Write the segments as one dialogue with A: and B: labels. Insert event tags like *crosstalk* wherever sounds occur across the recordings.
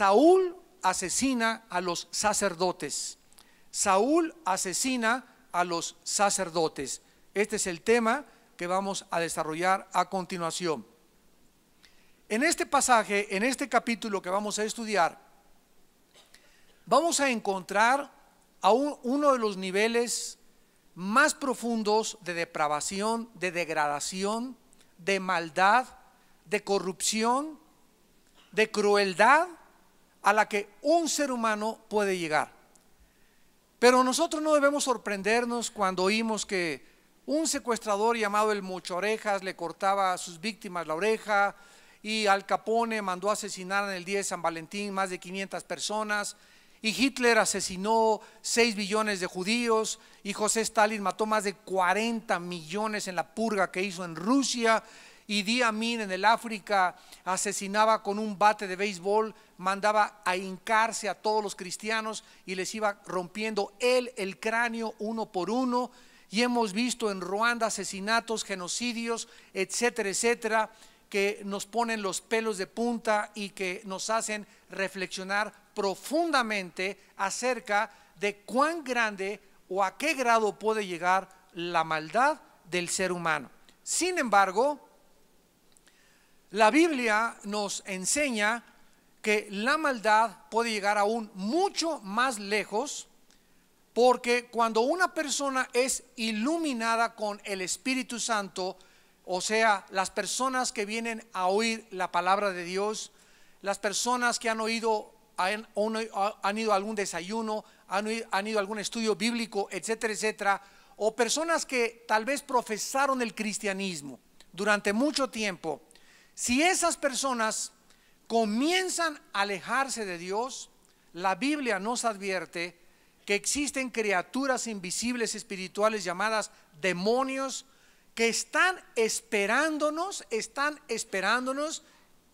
A: Saúl asesina a los sacerdotes. Saúl asesina a los sacerdotes. Este es el tema que vamos a desarrollar a continuación. En este pasaje, en este capítulo que vamos a estudiar, vamos a encontrar a uno de los niveles más profundos de depravación, de degradación, de maldad, de corrupción, de crueldad a la que un ser humano puede llegar. Pero nosotros no debemos sorprendernos cuando oímos que un secuestrador llamado el Mucho Orejas le cortaba a sus víctimas la oreja y Al Capone mandó a asesinar en el día de San Valentín más de 500 personas y Hitler asesinó 6 billones de judíos y José Stalin mató más de 40 millones en la purga que hizo en Rusia y Diamín en el África asesinaba con un bate de béisbol, mandaba a hincarse a todos los cristianos y les iba rompiendo él el cráneo uno por uno. Y hemos visto en Ruanda asesinatos, genocidios, etcétera, etcétera, que nos ponen los pelos de punta y que nos hacen reflexionar profundamente acerca de cuán grande o a qué grado puede llegar la maldad del ser humano. Sin embargo, la Biblia nos enseña que la maldad puede llegar aún mucho más lejos porque cuando una persona es iluminada con el Espíritu Santo, o sea, las personas que vienen a oír la palabra de Dios, las personas que han oído, han, ido a algún desayuno, han, han ido a algún estudio bíblico, etcétera, etcétera, o personas que tal vez profesaron el cristianismo durante mucho tiempo, si esas personas comienzan a alejarse de Dios, la Biblia nos advierte que existen criaturas invisibles espirituales llamadas demonios que están esperándonos, están esperándonos,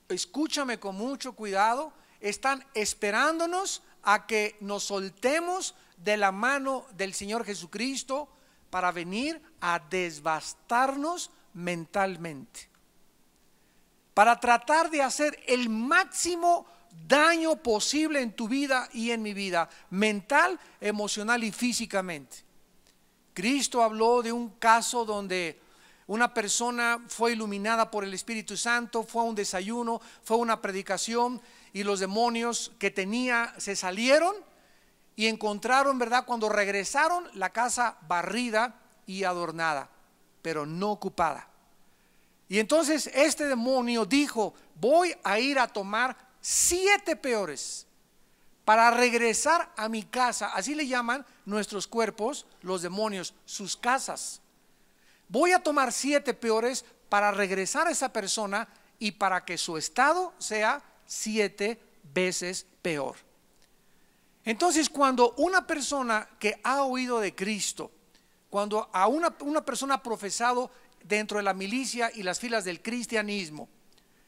A: escúchame con mucho cuidado, están esperándonos a que nos soltemos de la mano del Señor Jesucristo para venir a desbastarnos mentalmente para tratar de hacer el máximo daño posible en tu vida y en mi vida, mental, emocional y físicamente. Cristo habló de un caso donde una persona fue iluminada por el Espíritu Santo, fue a un desayuno, fue a una predicación y los demonios que tenía se salieron y encontraron, ¿verdad? Cuando regresaron la casa barrida y adornada, pero no ocupada. Y entonces este demonio dijo, voy a ir a tomar siete peores para regresar a mi casa. Así le llaman nuestros cuerpos, los demonios, sus casas. Voy a tomar siete peores para regresar a esa persona y para que su estado sea siete veces peor. Entonces, cuando una persona que ha oído de Cristo, cuando a una, persona ha profesado dentro de la milicia y las filas del cristianismo,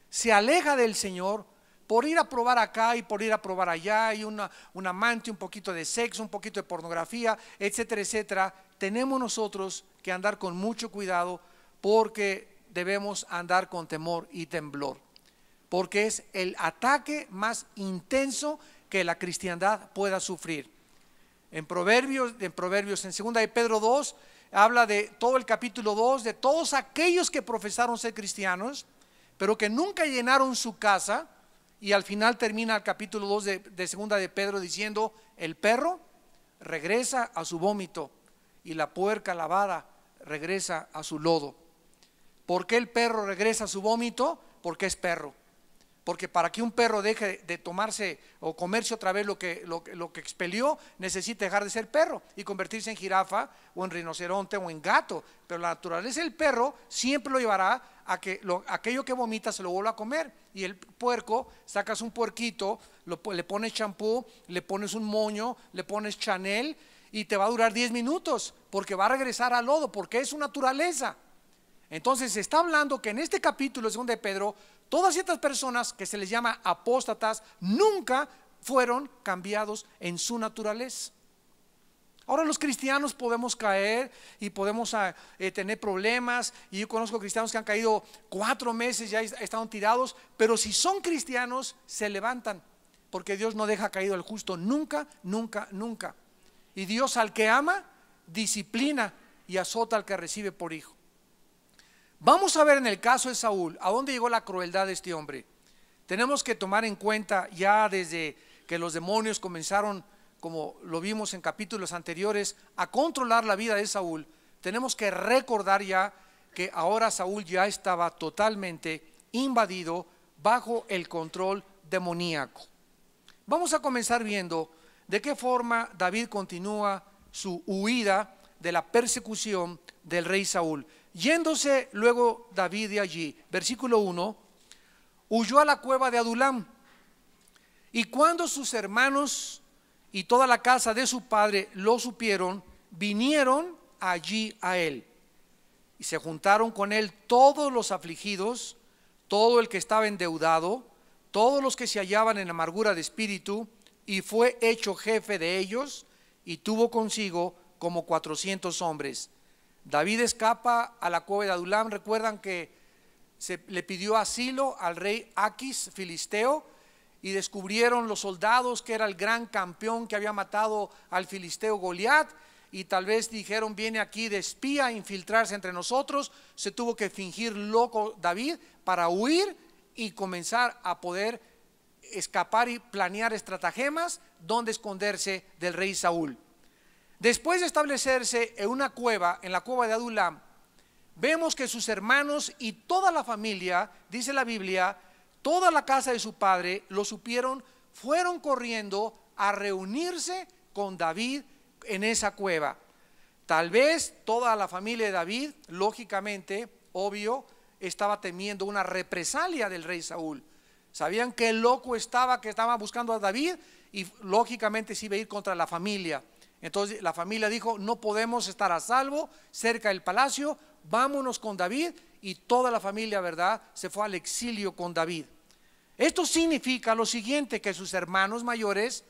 A: se aleja del Señor por ir a probar acá y por ir a probar allá, y un amante, un poquito de sexo, un poquito de pornografía, etcétera, etcétera, tenemos nosotros que andar con mucho cuidado porque debemos andar con temor y temblor, porque es el ataque más intenso que la cristiandad pueda sufrir. En Proverbios, en Proverbios, en 2 de Pedro 2, habla de todo el capítulo 2, de todos aquellos que profesaron ser cristianos, pero que nunca llenaron su casa, y al final termina el capítulo 2 de, segunda de Pedro diciendo, el perro regresa a su vómito y la puerca lavada regresa a su lodo. ¿Por qué el perro regresa a su vómito? Porque es perro porque para que un perro deje de tomarse o comerse otra vez lo que, lo, que expelió, necesita dejar de ser perro y convertirse en jirafa o en rinoceronte o en gato. Pero la naturaleza del perro siempre lo llevará a que lo, aquello que vomita se lo vuelva a comer. Y el puerco, sacas un puerquito, le pones champú, le pones un moño, le pones chanel y te va a durar 10 minutos porque va a regresar al lodo, porque es su naturaleza. Entonces se está hablando que en este capítulo, según de Pedro, Todas estas personas que se les llama apóstatas nunca fueron cambiados en su naturaleza. Ahora los cristianos podemos caer y podemos ah, eh, tener problemas. Y yo conozco cristianos que han caído cuatro meses, ya están tirados, pero si son cristianos, se levantan, porque Dios no deja caído al justo nunca, nunca, nunca. Y Dios al que ama, disciplina y azota al que recibe por hijo. Vamos a ver en el caso de Saúl a dónde llegó la crueldad de este hombre. Tenemos que tomar en cuenta ya desde que los demonios comenzaron, como lo vimos en capítulos anteriores, a controlar la vida de Saúl. Tenemos que recordar ya que ahora Saúl ya estaba totalmente invadido bajo el control demoníaco. Vamos a comenzar viendo de qué forma David continúa su huida de la persecución del rey Saúl. Yéndose luego David de allí, versículo 1, huyó a la cueva de Adulam. Y cuando sus hermanos y toda la casa de su padre lo supieron, vinieron allí a él. Y se juntaron con él todos los afligidos, todo el que estaba endeudado, todos los que se hallaban en amargura de espíritu, y fue hecho jefe de ellos, y tuvo consigo como cuatrocientos hombres David escapa a la cueva de Adulam. Recuerdan que se le pidió asilo al rey Aquis, filisteo, y descubrieron los soldados que era el gran campeón que había matado al filisteo Goliat. Y tal vez dijeron, viene aquí de espía a infiltrarse entre nosotros. Se tuvo que fingir loco David para huir y comenzar a poder escapar y planear estratagemas donde esconderse del rey Saúl. Después de establecerse en una cueva, en la cueva de Adulam, vemos que sus hermanos y toda la familia, dice la Biblia, toda la casa de su padre lo supieron, fueron corriendo a reunirse con David en esa cueva. Tal vez toda la familia de David, lógicamente, obvio, estaba temiendo una represalia del rey Saúl. Sabían que el loco estaba, que estaba buscando a David y lógicamente se iba a ir contra la familia. Entonces la familia dijo, no podemos estar a salvo cerca del palacio, vámonos con David y toda la familia, ¿verdad?, se fue al exilio con David. Esto significa lo siguiente, que sus hermanos mayores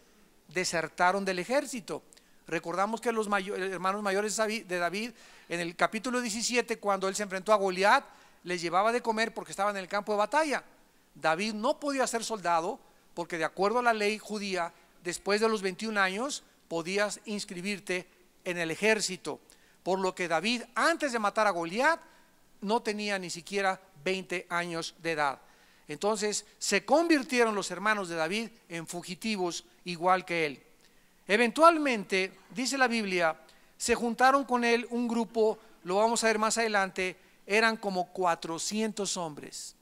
A: desertaron del ejército. Recordamos que los eh, hermanos mayores de David, en el capítulo 17, cuando él se enfrentó a Goliat, les llevaba de comer porque estaban en el campo de batalla. David no podía ser soldado porque de acuerdo a la ley judía, después de los 21 años, podías inscribirte en el ejército. Por lo que David, antes de matar a Goliat, no tenía ni siquiera 20 años de edad. Entonces se convirtieron los hermanos de David en fugitivos igual que él. Eventualmente, dice la Biblia, se juntaron con él un grupo, lo vamos a ver más adelante, eran como 400 hombres.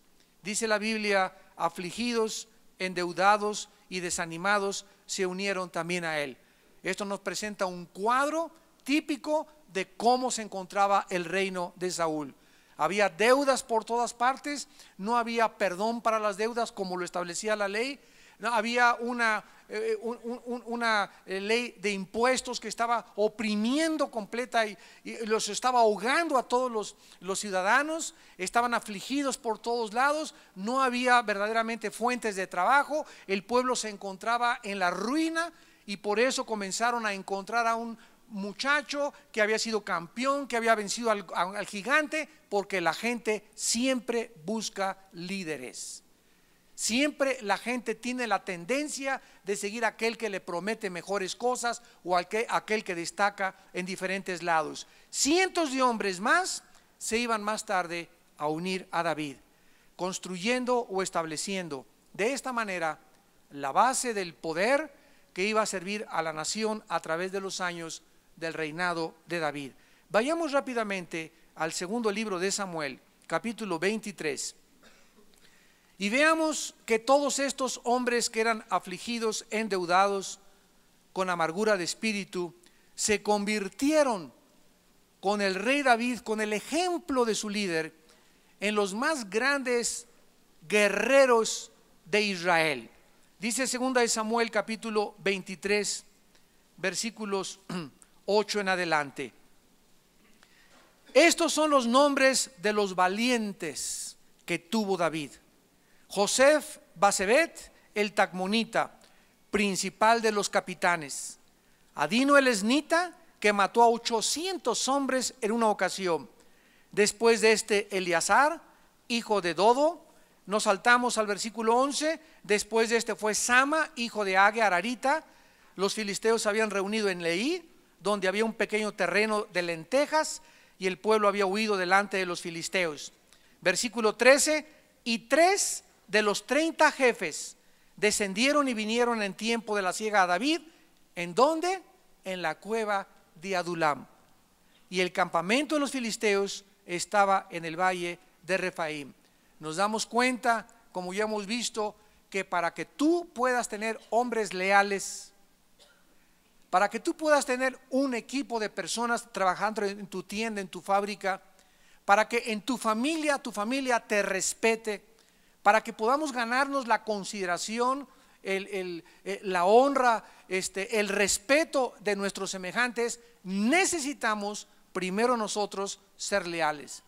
A: Dice la Biblia, afligidos, endeudados y desanimados se unieron también a él. Esto nos presenta un cuadro típico de cómo se encontraba el reino de Saúl. Había deudas por todas partes, no había perdón para las deudas como lo establecía la ley, no, había una, eh, eh, ley de impuestos que estaba oprimiendo completa y, los estaba ahogando a todos los, ciudadanos, estaban afligidos por todos lados, no había verdaderamente fuentes de trabajo, el pueblo se encontraba en la ruina, y por eso comenzaron a encontrar a un muchacho que había sido campeón, que había vencido al, gigante, porque la gente siempre busca líderes. Siempre la gente tiene la tendencia de seguir a aquel que le promete mejores cosas o aquel que destaca en diferentes lados. Cientos de hombres más se iban más tarde a unir a David, construyendo o estableciendo de esta manera la base del poder que iba a servir a la nación a través de los años del reinado de David. Vayamos rápidamente al segundo libro de Samuel, capítulo 23. Y veamos que todos estos hombres que eran afligidos, endeudados, con amargura de espíritu, se convirtieron con el rey David, con el ejemplo de su líder, en los más grandes guerreros de Israel. Dice 2 Samuel capítulo 23, versículos 8 *clears throat* en adelante. Estos son los nombres de los valientes que tuvo David. Josef Basebet, el Tacmonita, principal de los capitanes. Adino el Esnita, que mató a 800 hombres en una ocasión. Después de este Eleazar, hijo de Dodo, nos saltamos al versículo 11, Después de este fue Sama, hijo de Age Ararita. Los filisteos habían reunido en Leí, donde había un pequeño terreno de lentejas, y el pueblo había huido delante de los filisteos. Versículo 13, y tres de los treinta jefes descendieron y vinieron en tiempo de la siega a David, ¿en donde, En la cueva de Adulam. Y el campamento de los filisteos estaba en el valle de Refaim. Nos damos cuenta, como ya hemos visto, que para que tú puedas tener hombres leales, para que tú puedas tener un equipo de personas trabajando en tu tienda, en tu fábrica, para que en tu familia, tu familia te respete, para que podamos ganarnos la consideración, eh, la honra, este, el respeto de nuestros semejantes, necesitamos primero nosotros ser leales.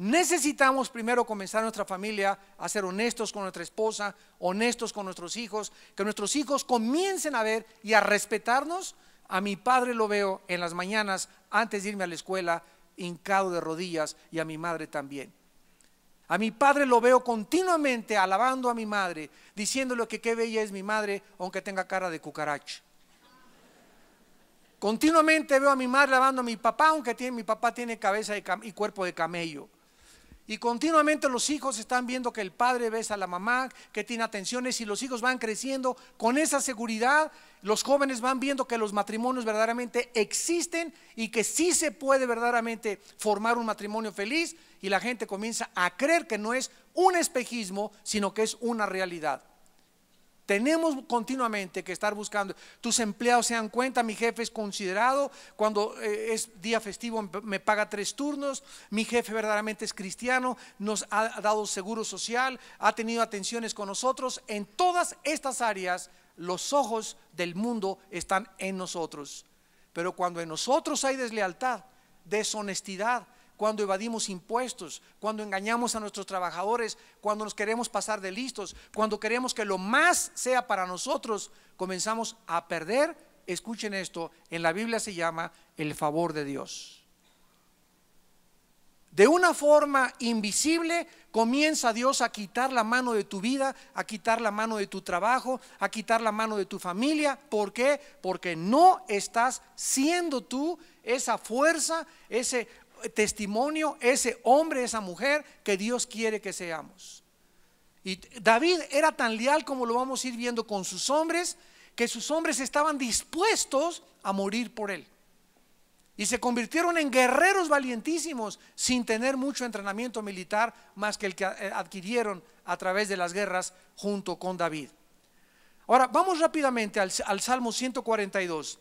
A: Necesitamos primero comenzar nuestra familia a ser honestos con nuestra esposa, honestos con nuestros hijos, que nuestros hijos comiencen a ver y a respetarnos. A mi padre lo veo en las mañanas antes de irme a la escuela, hincado de rodillas, y a mi madre también. A mi padre lo veo continuamente alabando a mi madre, diciéndole que qué bella es mi madre, aunque tenga cara de cucaracha. Continuamente veo a mi madre alabando a mi papá, aunque tiene, mi papá tiene cabeza y cuerpo de camello. Y continuamente los hijos están viendo que el padre besa a la mamá, que tiene atenciones y los hijos van creciendo con esa seguridad. Los jóvenes van viendo que los matrimonios verdaderamente existen y que sí se puede verdaderamente formar un matrimonio feliz y la gente comienza a creer que no es un espejismo, sino que es una realidad. Tenemos continuamente que estar buscando. Tus empleados se dan cuenta, mi jefe es considerado, cuando eh, es día festivo me paga tres turnos, mi jefe verdaderamente es cristiano, nos ha dado seguro social, ha tenido atenciones con nosotros. En todas estas áreas los ojos del mundo están en nosotros. Pero cuando en nosotros hay deslealtad, deshonestidad, cuando evadimos impuestos, cuando engañamos a nuestros trabajadores, cuando nos queremos pasar de listos, cuando queremos que lo más sea para nosotros, comenzamos a perder, escuchen esto, en la Biblia se llama el favor de Dios. De una forma invisible comienza Dios a quitar la mano de tu vida, a quitar la mano de tu trabajo, a quitar la mano de tu familia. ¿Por qué? Porque no estás siendo tú esa fuerza, ese testimonio, ese hombre, esa mujer que Dios quiere que seamos. Y David era tan leal como lo vamos a ir viendo con sus hombres, que sus hombres estaban dispuestos a morir por él. Y se convirtieron en guerreros valientísimos sin tener mucho entrenamiento militar más que el que eh, adquirieron a través de las guerras junto con David. Ahora, vamos rápidamente al, al Salmo 142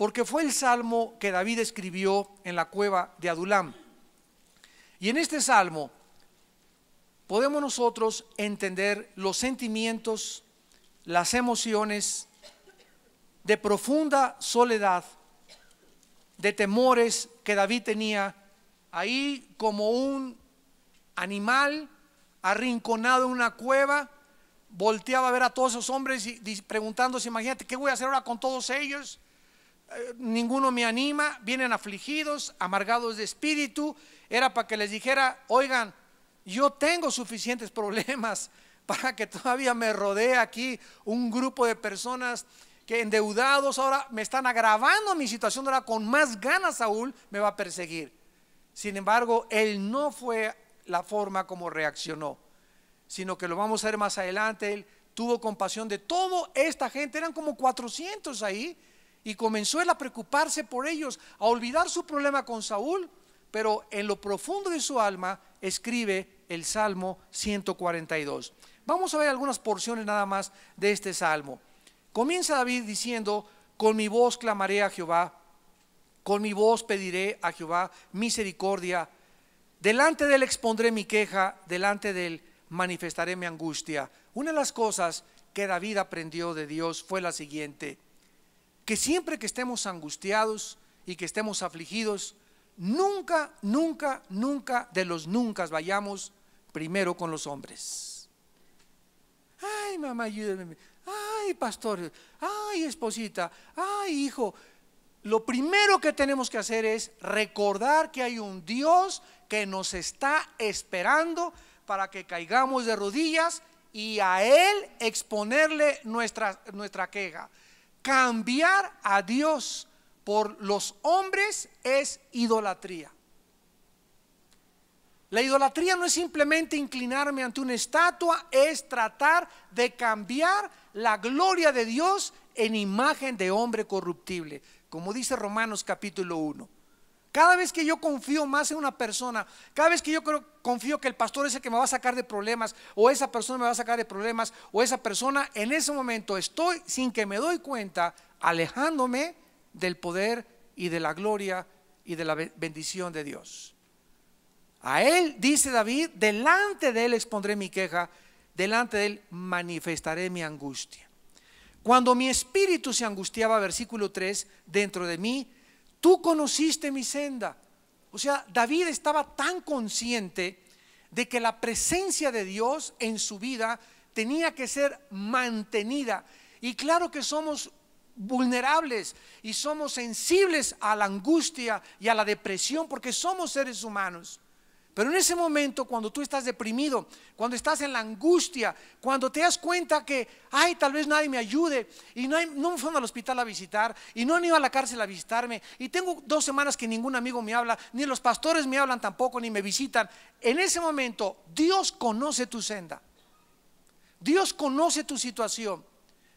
A: porque fue el salmo que David escribió en la cueva de Adulam. Y en este salmo podemos nosotros entender los sentimientos, las emociones de profunda soledad, de temores que David tenía ahí como un animal arrinconado en una cueva, volteaba a ver a todos esos hombres y preguntándose, imagínate, ¿qué voy a hacer ahora con todos ellos? ninguno me anima, vienen afligidos, amargados de espíritu. Era para que les dijera, oigan, yo tengo suficientes problemas *laughs* para que todavía me rodee aquí un grupo de personas que endeudados ahora me están agravando mi situación, ahora con más ganas Saúl me va a perseguir. Sin embargo, él no fue la forma como reaccionó, sino que lo vamos a ver más adelante, él tuvo compasión de toda esta gente, eran como 400 ahí, y comenzó él a preocuparse por ellos, a olvidar su problema con Saúl, pero en lo profundo de su alma escribe el Salmo 142. Vamos a ver algunas porciones nada más de este Salmo. Comienza David diciendo, con mi voz clamaré a Jehová, con mi voz pediré a Jehová misericordia, delante de él expondré mi queja, delante de él manifestaré mi angustia. Una de las cosas que David aprendió de Dios fue la siguiente que siempre que estemos angustiados y que estemos afligidos, nunca, nunca, nunca de los nunca vayamos primero con los hombres. Ay, mamá, ayúdame. Ay, pastor. Ay, esposita. Ay, hijo. Lo primero que tenemos que hacer es recordar que hay un Dios que nos está esperando para que caigamos de rodillas y a Él exponerle nuestra, nuestra queja. Cambiar a Dios por los hombres es idolatría. La idolatría no es simplemente inclinarme ante una estatua, es tratar de cambiar la gloria de Dios en imagen de hombre corruptible, como dice Romanos capítulo 1. Cada vez que yo confío más en una persona, cada vez que yo creo, confío que el pastor es el que me va a sacar de problemas, o esa persona me va a sacar de problemas, o esa persona, en ese momento estoy, sin que me doy cuenta, alejándome del poder y de la gloria y de la bendición de Dios. A él, dice David, delante de él expondré mi queja, delante de él manifestaré mi angustia. Cuando mi espíritu se angustiaba, versículo 3, dentro de mí, tú conociste mi senda. O sea, David estaba tan consciente de que la presencia de Dios en su vida tenía que ser mantenida. Y claro que somos vulnerables y somos sensibles a la angustia y a la depresión porque somos seres humanos. Pero en ese momento, cuando tú estás deprimido, cuando estás en la angustia, cuando te das cuenta que, ay, tal vez nadie me ayude, y no, me fueron al hospital a visitar, y no han ido a la cárcel a visitarme, y tengo dos semanas que ningún amigo me habla, ni los pastores me hablan tampoco, ni me visitan, en ese momento Dios conoce tu senda, Dios conoce tu situación,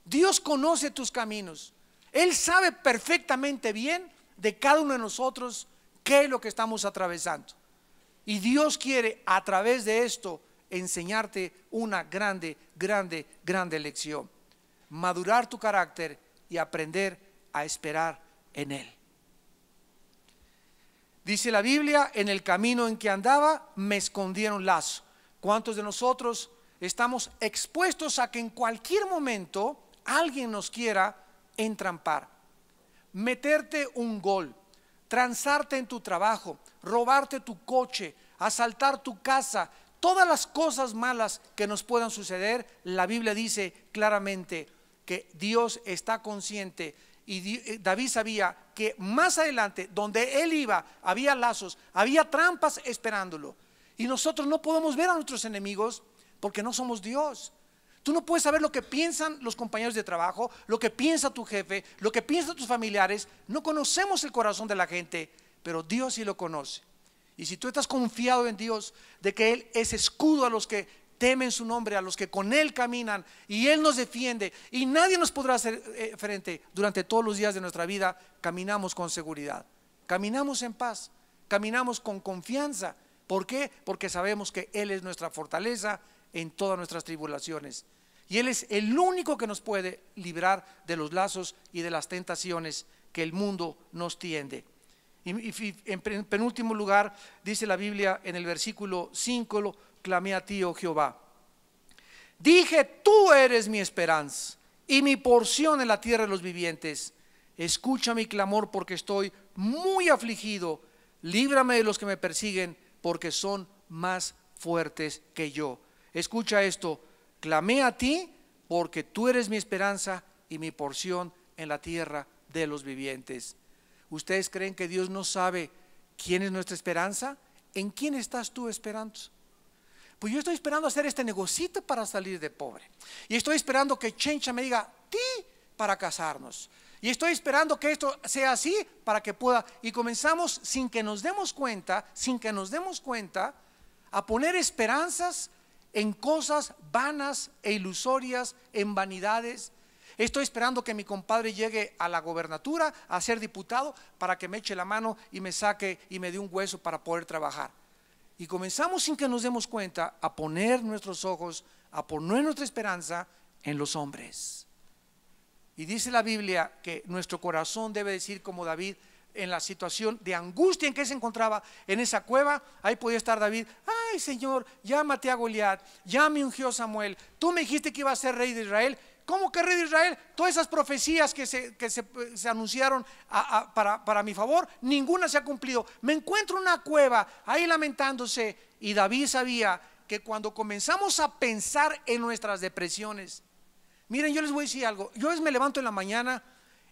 A: Dios conoce tus caminos, Él sabe perfectamente bien de cada uno de nosotros qué es lo que estamos atravesando. Y Dios quiere a través de esto enseñarte una grande, grande, grande lección. Madurar tu carácter y aprender a esperar en Él. Dice la Biblia, en el camino en que andaba me escondieron lazo. ¿Cuántos de nosotros estamos expuestos a que en cualquier momento alguien nos quiera entrampar? Meterte un gol, transarte en tu trabajo, robarte tu coche, asaltar tu casa, todas las cosas malas que nos puedan suceder, la Biblia dice claramente que Dios está consciente y eh, David sabía que más adelante, donde él iba, había lazos, había trampas esperándolo. Y nosotros no podemos ver a nuestros enemigos porque no somos Dios. Tú no puedes saber lo que piensan los compañeros de trabajo, lo que piensa tu jefe, lo que piensan tus familiares. No conocemos el corazón de la gente, pero Dios sí lo conoce. Y si tú estás confiado en Dios, de que Él es escudo a los que temen su nombre, a los que con Él caminan, y Él nos defiende, y nadie nos podrá hacer eh, frente durante todos los días de nuestra vida, caminamos con seguridad, caminamos en paz, caminamos con confianza. ¿Por qué? Porque sabemos que Él es nuestra fortaleza en todas nuestras tribulaciones. Y Él es el único que nos puede librar de los lazos y de las tentaciones que el mundo nos tiende. Y, en penúltimo lugar, dice la Biblia en el versículo 5, clamé a ti, oh Jehová. Dije, tú eres mi esperanza y mi porción en la tierra de los vivientes. Escucha mi clamor porque estoy muy afligido. Líbrame de los que me persiguen porque son más fuertes que yo. Escucha esto, Clamé a ti porque tú eres mi esperanza y mi porción en la tierra de los vivientes. ¿Ustedes creen que Dios no sabe quién es nuestra esperanza? ¿En quién estás tú esperando? Pues yo estoy esperando hacer este negocito para salir de pobre. Y estoy esperando que Chencha me diga, ti, para casarnos. Y estoy esperando que esto sea así para que pueda. Y comenzamos sin que nos demos cuenta, sin que nos demos cuenta, a poner esperanzas en cosas vanas e ilusorias, en vanidades. Estoy esperando que mi compadre llegue a la gobernatura, a ser diputado, para que me eche la mano y me saque y me dé un hueso para poder trabajar. Y comenzamos sin que nos demos cuenta a poner nuestros ojos, a poner nuestra esperanza en los hombres. Y dice la Biblia que nuestro corazón debe decir como David, en la situación de angustia en que se encontraba en esa cueva, ahí podía estar David, ay Señor, ya maté a Goliat, ya me ungió Samuel, tú me dijiste que iba a ser rey de Israel, ¿cómo que rey de Israel? Todas esas profecías que se, anunciaron para, mi favor, ninguna se ha cumplido. Me encuentro en una cueva ahí lamentándose y David sabía que cuando comenzamos a pensar en nuestras depresiones, miren, yo les voy a decir algo, yo me levanto en la mañana,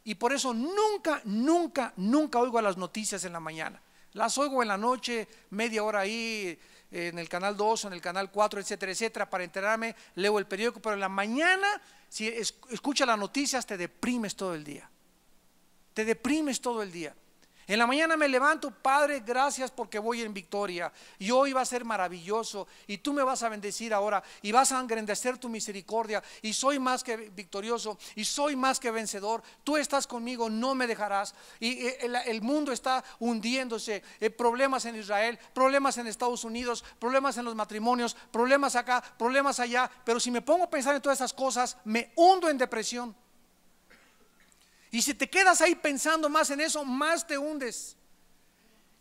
A: y por eso nunca, nunca, nunca oigo las noticias en la mañana. Las oigo en la noche, media hora ahí, en el canal 2, en el canal 4, etcétera, etcétera, para enterarme, leo el periódico, pero en la mañana, si escuchas las noticias, te deprimes todo el día. Te deprimes todo el día. En la mañana me levanto, Padre, gracias porque voy en victoria. Y hoy va a ser maravilloso. Y tú me vas a bendecir ahora. Y vas a engrandecer tu misericordia. Y soy más que victorioso. Y soy más que vencedor. Tú estás conmigo, no me dejarás. Y eh, el, el mundo está hundiéndose. Eh, problemas en Israel, problemas en Estados Unidos, problemas en los matrimonios, problemas acá, problemas allá. Pero si me pongo a pensar en todas esas cosas, me hundo en depresión. Y si te quedas ahí pensando más en eso, más te hundes.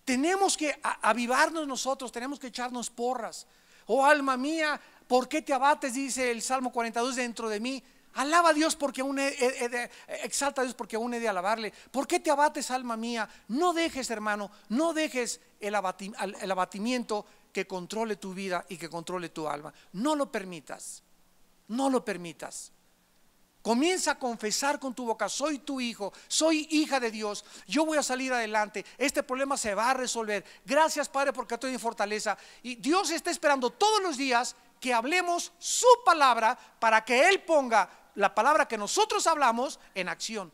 A: Tenemos que avivarnos nosotros, tenemos que echarnos porras. Oh alma mía, ¿por qué te abates? Dice el Salmo 42 dentro de mí. Alaba a Dios porque aún he, exalta a Dios porque aún de alabarle. ¿Por qué te abates, alma mía? No dejes, hermano, no dejes el abatimiento que controle tu vida y que controle tu alma. No lo permitas. No lo permitas. Comienza a confesar con tu boca, soy tu hijo, soy hija de Dios, yo voy a salir adelante, este problema se va a resolver. Gracias Padre porque estoy en fortaleza. Y Dios está esperando todos los días que hablemos su palabra para que Él ponga la palabra que nosotros hablamos en acción.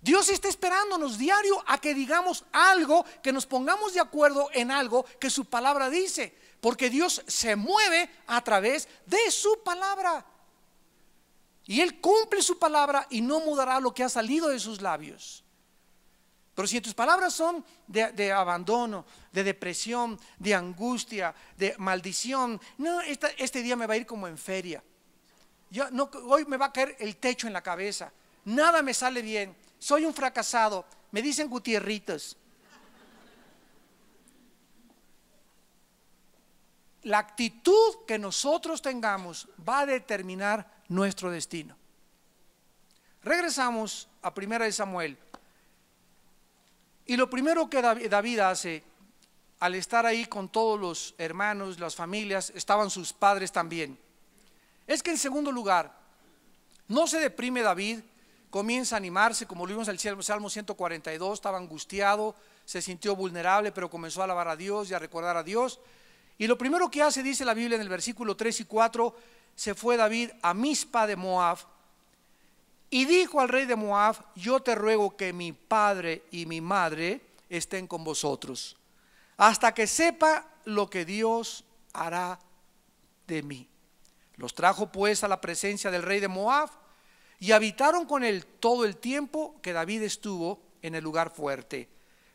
A: Dios está esperándonos diario a que digamos algo, que nos pongamos de acuerdo en algo que su palabra dice, porque Dios se mueve a través de su palabra. Y Él cumple su palabra y no mudará lo que ha salido de sus labios. Pero si tus palabras son de, abandono, de depresión, de angustia, de maldición, no, este día me va a ir como en feria. no, hoy me va a caer el techo en la cabeza. Nada me sale bien. Soy un fracasado. Me dicen Gutierritos. La actitud que nosotros tengamos va a determinar nuestro destino. Regresamos a Primera de Samuel. Y lo primero que David hace al estar ahí con todos los hermanos, las familias, estaban sus padres también. Es que en segundo lugar, no se deprime David, comienza a animarse, como lo vimos en el Salmo 142, estaba angustiado, se sintió vulnerable, pero comenzó a alabar a Dios y a recordar a Dios. Y lo primero que hace, dice la Biblia en el versículo 3 y 4, se fue David a Mizpa de Moab y dijo al rey de Moab, yo te ruego que mi padre y mi madre estén con vosotros, hasta que sepa lo que Dios hará de mí. Los trajo pues a la presencia del rey de Moab y habitaron con él todo el tiempo que David estuvo en el lugar fuerte.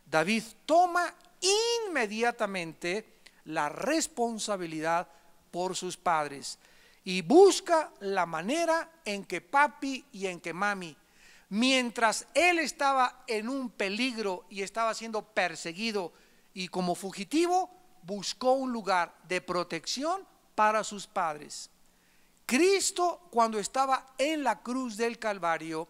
A: David toma inmediatamente la responsabilidad por sus padres y busca la manera en que papi y en que mami, mientras él estaba en un peligro y estaba siendo perseguido y como fugitivo, buscó un lugar de protección para sus padres. Cristo cuando estaba en la cruz del Calvario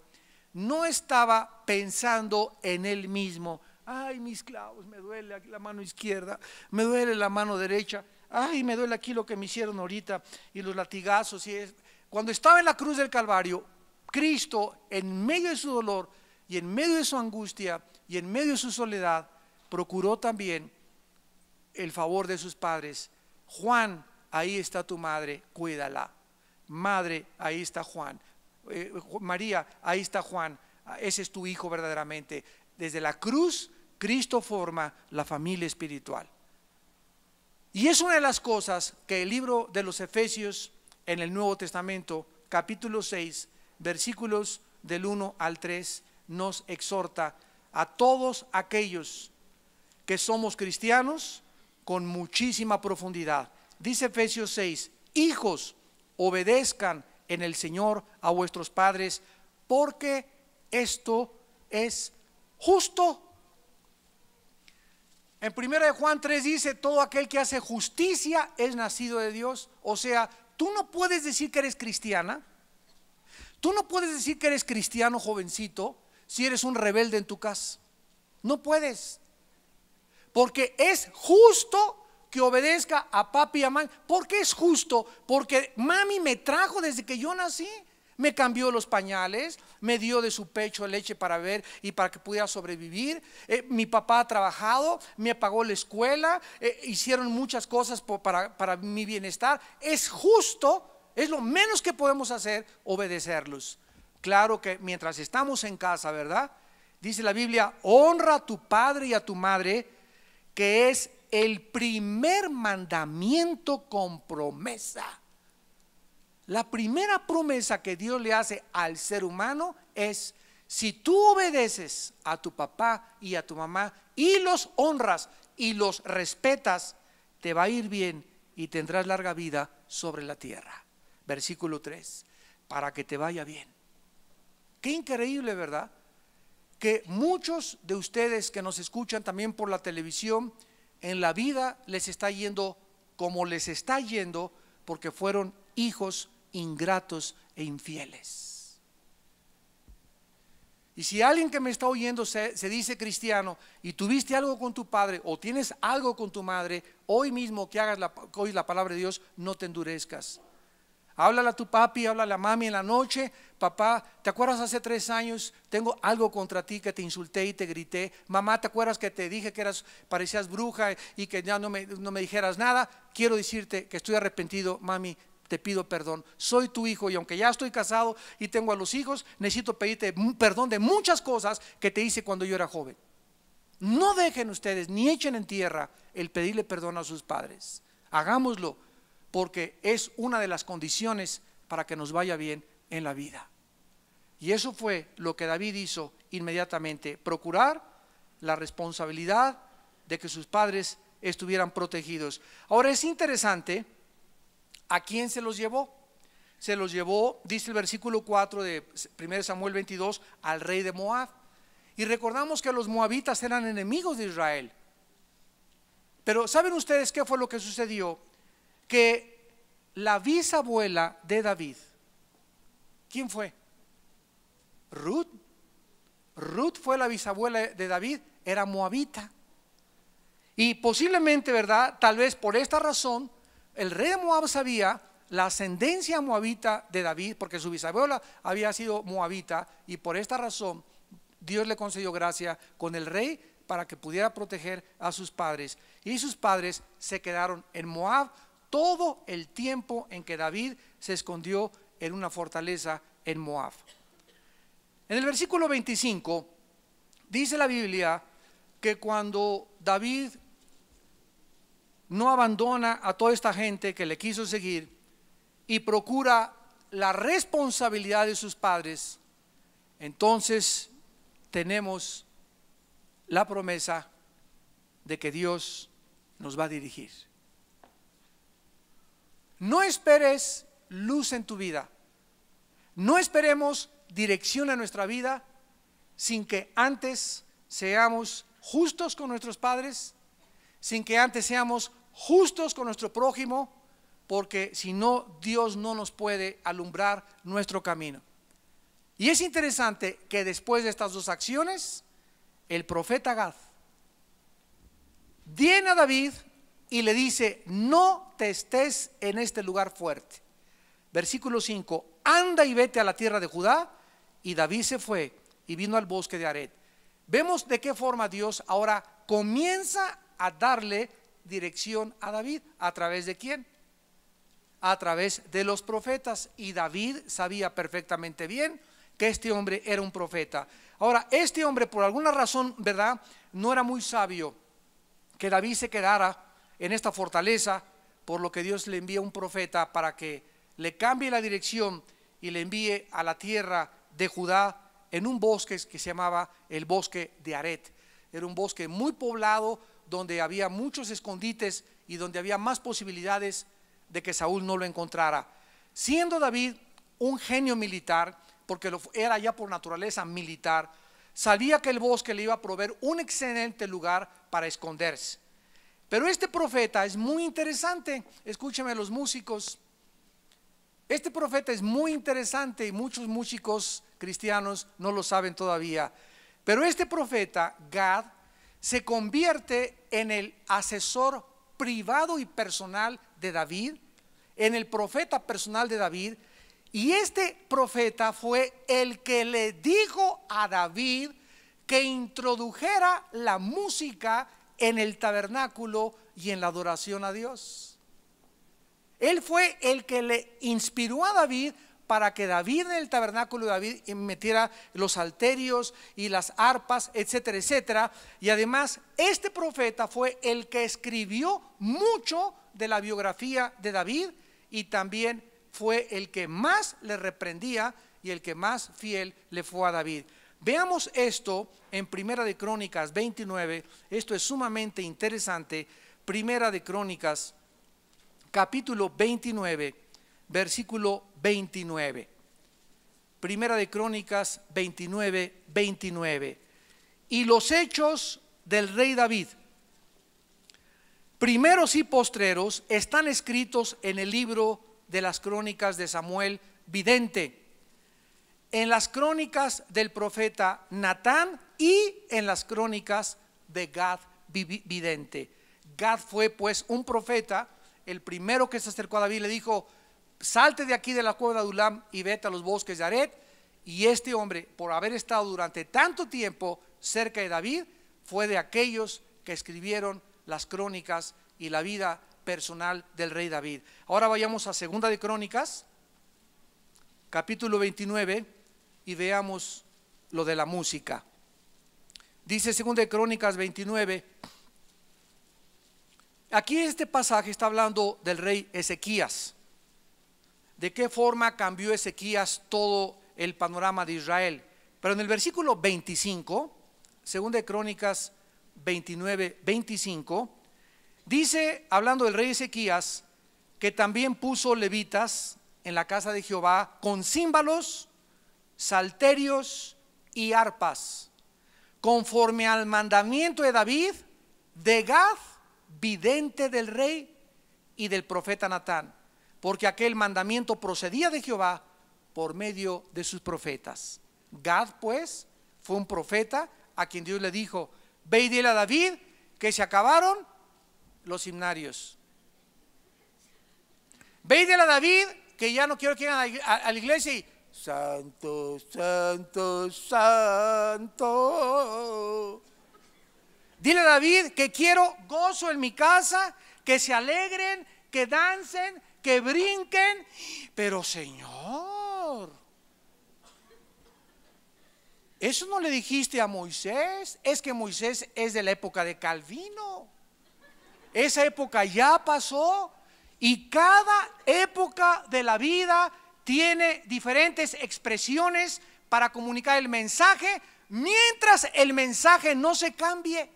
A: no estaba pensando en él mismo. Ay, mis clavos, me duele aquí la mano izquierda, me duele la mano derecha ay, me duele aquí lo que me hicieron ahorita, y los latigazos. Y Cuando estaba en la cruz del Calvario, Cristo, en medio de su dolor, y en medio de su angustia, y en medio de su soledad, procuró también el favor de sus padres. Juan, ahí está tu madre, cuídala. Madre, ahí está Juan. Eh, María, ahí está Juan. Ese es tu hijo verdaderamente. Desde la cruz, Cristo forma la familia espiritual. Y es una de las cosas que el libro de los Efesios en el Nuevo Testamento, capítulo 6, versículos del 1 al 3, nos exhorta a todos aquellos que somos cristianos con muchísima profundidad. Dice Efesios 6, hijos, obedezcan en el Señor a vuestros padres, porque esto es justo en 1 Juan 3 dice, todo aquel que hace justicia es nacido de Dios. O sea, tú no puedes decir que eres cristiana. Tú no puedes decir que eres cristiano jovencito si eres un rebelde en tu casa. No puedes. Porque es justo que obedezca a papi y a mamá ¿Por qué es justo? Porque mami me trajo desde que yo nací. Me cambió los pañales, me dio de su pecho leche para ver y para que pudiera sobrevivir. Eh, mi papá ha trabajado, me pagó la escuela, eh, hicieron muchas cosas para, para mi bienestar. Es justo, es lo menos que podemos hacer, obedecerlos. Claro que mientras estamos en casa, ¿verdad? Dice la Biblia, honra a tu padre y a tu madre, que es el primer mandamiento con promesa la primera promesa que Dios le hace al ser humano es, si tú obedeces a tu papá y a tu mamá y los honras y los respetas, te va a ir bien y tendrás larga vida sobre la tierra. Versículo 3, para que te vaya bien. Qué increíble, ¿verdad? Que muchos de ustedes que nos escuchan también por la televisión, en la vida les está yendo como les está yendo porque fueron hijos ingratos e infieles. Y si alguien que me está oyendo se, dice cristiano y tuviste algo con tu padre o tienes algo con tu madre, hoy mismo que hagas la, la palabra de Dios, no te endurezcas. Háblale a tu papi, háblale a mami en la noche. Papá, ¿te acuerdas hace tres años? Tengo algo contra ti que te insulté y te grité. Mamá, ¿te acuerdas que te dije que eras, parecías bruja y que ya no me, no me dijeras nada? Quiero decirte que estoy arrepentido, mami te pido perdón. Soy tu hijo y aunque ya estoy casado y tengo a los hijos, necesito pedirte perdón de muchas cosas que te hice cuando yo era joven. No dejen ustedes ni echen en tierra el pedirle perdón a sus padres. Hagámoslo porque es una de las condiciones para que nos vaya bien en la vida. Y eso fue lo que David hizo inmediatamente, procurar la responsabilidad de que sus padres estuvieran protegidos. Ahora es interesante ¿A quién se los llevó? Se los llevó, dice el versículo 4 de 1 Samuel 22, al rey de Moab. Y recordamos que los moabitas eran enemigos de Israel. Pero ¿saben ustedes qué fue lo que sucedió? Que la bisabuela de David, ¿quién fue? Ruth. Ruth fue la bisabuela de David, era moabita. Y posiblemente, ¿verdad? Tal vez por esta razón, el rey de Moab sabía la ascendencia moabita de David, porque su bisabuela había sido moabita, y por esta razón Dios le concedió gracia con el rey para que pudiera proteger a sus padres. Y sus padres se quedaron en Moab todo el tiempo en que David se escondió en una fortaleza en Moab. En el versículo 25 dice la Biblia que cuando David no abandona a toda esta gente que le quiso seguir y procura la responsabilidad de sus padres, entonces tenemos la promesa de que Dios nos va a dirigir. No esperes luz en tu vida. No esperemos dirección a nuestra vida sin que antes seamos justos con nuestros padres sin que antes seamos justos con nuestro prójimo, porque si no, Dios no nos puede alumbrar nuestro camino. Y es interesante que después de estas dos acciones, el profeta Gad viene a David y le dice, no te estés en este lugar fuerte. Versículo 5, anda y vete a la tierra de Judá. Y David se fue y vino al bosque de Aret. Vemos de qué forma Dios ahora comienza a darle dirección a David. ¿A través de quién? A través de los profetas. Y David sabía perfectamente bien que este hombre era un profeta. Ahora, este hombre por alguna razón, ¿verdad? No era muy sabio que David se quedara en esta fortaleza, por lo que Dios le envía un profeta para que le cambie la dirección y le envíe a la tierra de Judá en un bosque que se llamaba el bosque de Aret. Era un bosque muy poblado, donde había muchos escondites y donde había más posibilidades de que Saúl no lo encontrara. Siendo David un genio militar, porque era ya por naturaleza militar, sabía que el bosque le iba a proveer un excelente lugar para esconderse. Pero este profeta es muy interesante, escúcheme los músicos, este profeta es muy interesante y muchos músicos cristianos no lo saben todavía. Pero este profeta, Gad, se convierte en el asesor privado y personal de David, en el profeta personal de David, y este profeta fue el que le dijo a David que introdujera la música en el tabernáculo y en la adoración a Dios. Él fue el que le inspiró a David para que David en el tabernáculo de David metiera los alterios y las arpas, etcétera, etcétera. Y además, este profeta fue el que escribió mucho de la biografía de David y también fue el que más le reprendía y el que más fiel le fue a David. Veamos esto en Primera de Crónicas 29, esto es sumamente interesante. Primera de Crónicas, capítulo 29 versículo 29. Primera de Crónicas 29, 29. Y los hechos del rey David, primeros y postreros, están escritos en el libro de las crónicas de Samuel Vidente, en las crónicas del profeta Natán y en las crónicas de Gad Vidente. Gad fue pues un profeta, el primero que se acercó a David le dijo, salte de aquí de la cueva de Ulam y vete a los bosques de Aret. Y este hombre, por haber estado durante tanto tiempo cerca de David, fue de aquellos que escribieron las crónicas y la vida personal del rey David. Ahora vayamos a Segunda de Crónicas, capítulo 29, y veamos lo de la música. Dice Segunda de Crónicas 29, aquí este pasaje está hablando del rey Ezequías de qué forma cambió Ezequías todo el panorama de Israel. Pero en el versículo 25, Según de Crónicas 29, 25, dice, hablando del rey Ezequías, que también puso levitas en la casa de Jehová con címbalos, salterios y arpas, conforme al mandamiento de David, de Gad, vidente del rey y del profeta Natán porque aquel mandamiento procedía de Jehová por medio de sus profetas. Gad, pues, fue un profeta a quien Dios le dijo, ve y a David que se acabaron los himnarios. Ve y dile a David que ya no quiero que vayan a, la iglesia y santo, santo, santo. Dile a David que quiero gozo en mi casa, que se alegren, que dancen, que brinquen, pero Señor, eso no le dijiste a Moisés, es que Moisés es de la época de Calvino, esa época ya pasó y cada época de la vida tiene diferentes expresiones para comunicar el mensaje mientras el mensaje no se cambie.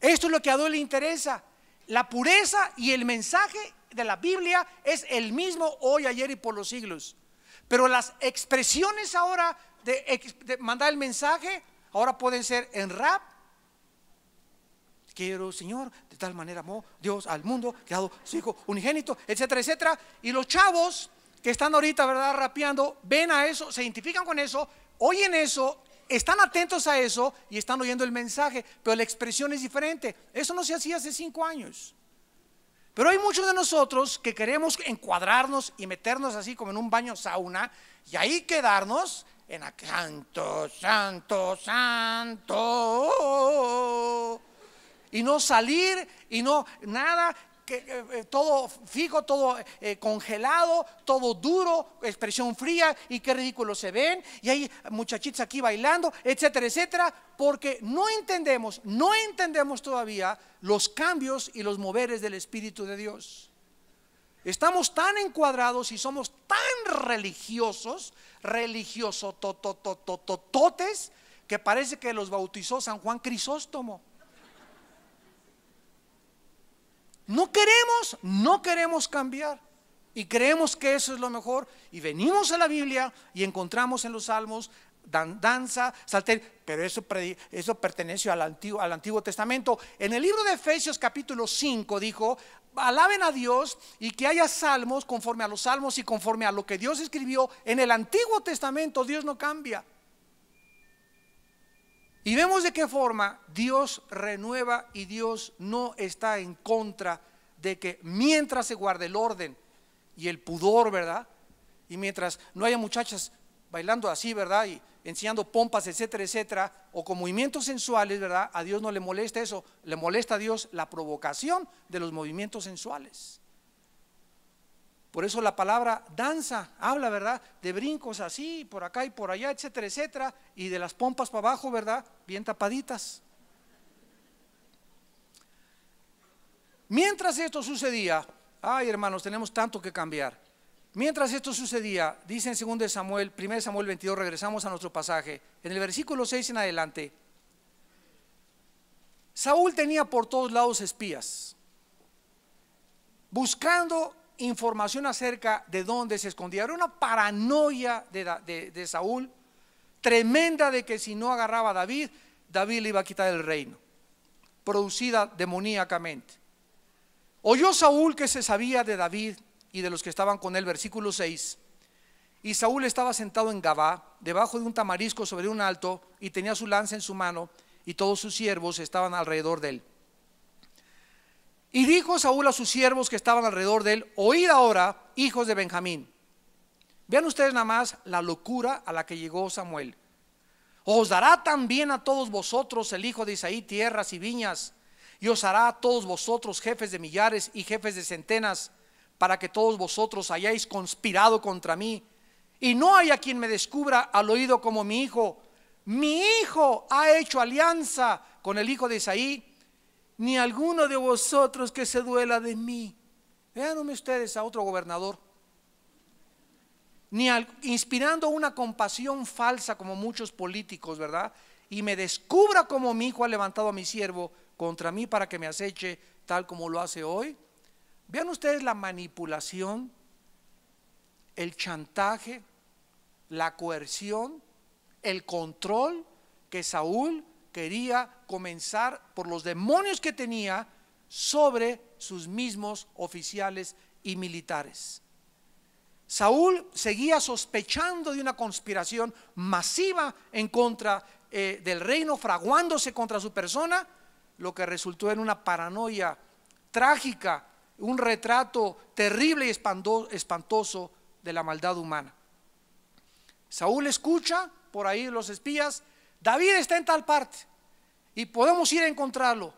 A: Esto es lo que a Dios le interesa. La pureza y el mensaje de la Biblia es el mismo hoy, ayer y por los siglos. Pero las expresiones ahora de, mandar el mensaje, ahora pueden ser en rap. Quiero, Señor, de tal manera amó Dios al mundo, que ha su Hijo unigénito, etcétera, etcétera. Y los chavos que están ahorita, ¿verdad?, rapeando, ven a eso, se identifican con eso, oyen eso están atentos a eso y están oyendo el mensaje, pero la expresión es diferente. Eso no se hacía hace cinco años. Pero hay muchos de nosotros que queremos encuadrarnos y meternos así como en un baño sauna y ahí quedarnos en a santo, santo, santo. Y no salir y no nada que, eh, todo fijo, todo eh, congelado, todo duro, expresión fría y qué ridículo se ven. Y hay muchachitos aquí bailando, etcétera, etcétera, porque no entendemos, no entendemos todavía los cambios y los moveres del Espíritu de Dios. Estamos tan encuadrados y somos tan religiosos, religiosos, totes, que parece que los bautizó San Juan Crisóstomo. No queremos, no queremos cambiar. Y creemos que eso es lo mejor. Y venimos a la Biblia y encontramos en los salmos danza, salter, pero eso, eso pertenece al Antiguo, al Antiguo Testamento. En el libro de Efesios capítulo 5 dijo, alaben a Dios y que haya salmos conforme a los salmos y conforme a lo que Dios escribió en el Antiguo Testamento. Dios no cambia. Y vemos de qué forma Dios renueva y Dios no está en contra de que mientras se guarde el orden y el pudor, ¿verdad? Y mientras no haya muchachas bailando así, ¿verdad? Y enseñando pompas, etcétera, etcétera, o con movimientos sensuales, ¿verdad? A Dios no le molesta eso, le molesta a Dios la provocación de los movimientos sensuales. Por eso la palabra danza habla, ¿verdad? De brincos así, por acá y por allá, etcétera, etcétera, y de las pompas para abajo, ¿verdad? Bien tapaditas. Mientras esto sucedía, ay hermanos, tenemos tanto que cambiar. Mientras esto sucedía, dice en de Samuel, 1 Samuel 22, regresamos a nuestro pasaje, en el versículo 6 en adelante, Saúl tenía por todos lados espías, buscando información acerca de dónde se escondía. Era una paranoia de, Saúl, tremenda de que si no agarraba a David, David le iba a quitar el reino, producida demoníacamente. Oyó Saúl que se sabía de David y de los que estaban con él, versículo 6. Y Saúl estaba sentado en Gabá, debajo de un tamarisco sobre un alto, y tenía su lanza en su mano, y todos sus siervos estaban alrededor de él. Y dijo Saúl a sus siervos que estaban alrededor de él, oíd ahora, hijos de Benjamín. Vean ustedes nada más la locura a la que llegó Samuel. Os dará también a todos vosotros el hijo de Isaí tierras y viñas, y os hará a todos vosotros jefes de millares y jefes de centenas, para que todos vosotros hayáis conspirado contra mí. Y no haya quien me descubra al oído como mi hijo. Mi hijo ha hecho alianza con el hijo de Isaí ni alguno de vosotros que se duela de mí. Vean ustedes a otro gobernador. Ni inspirando una compasión falsa como muchos políticos, ¿verdad? Y me descubra como mi hijo ha levantado a mi siervo contra mí para que me aceche tal como lo hace hoy. Vean ustedes la manipulación, el chantaje, la coerción, el control que Saúl quería comenzar por los demonios que tenía sobre sus mismos oficiales y militares. Saúl seguía sospechando de una conspiración masiva en contra eh, del reino, fraguándose contra su persona, lo que resultó en una paranoia trágica, un retrato terrible y espantoso de la maldad humana. Saúl escucha por ahí los espías David está en tal parte y podemos ir a encontrarlo.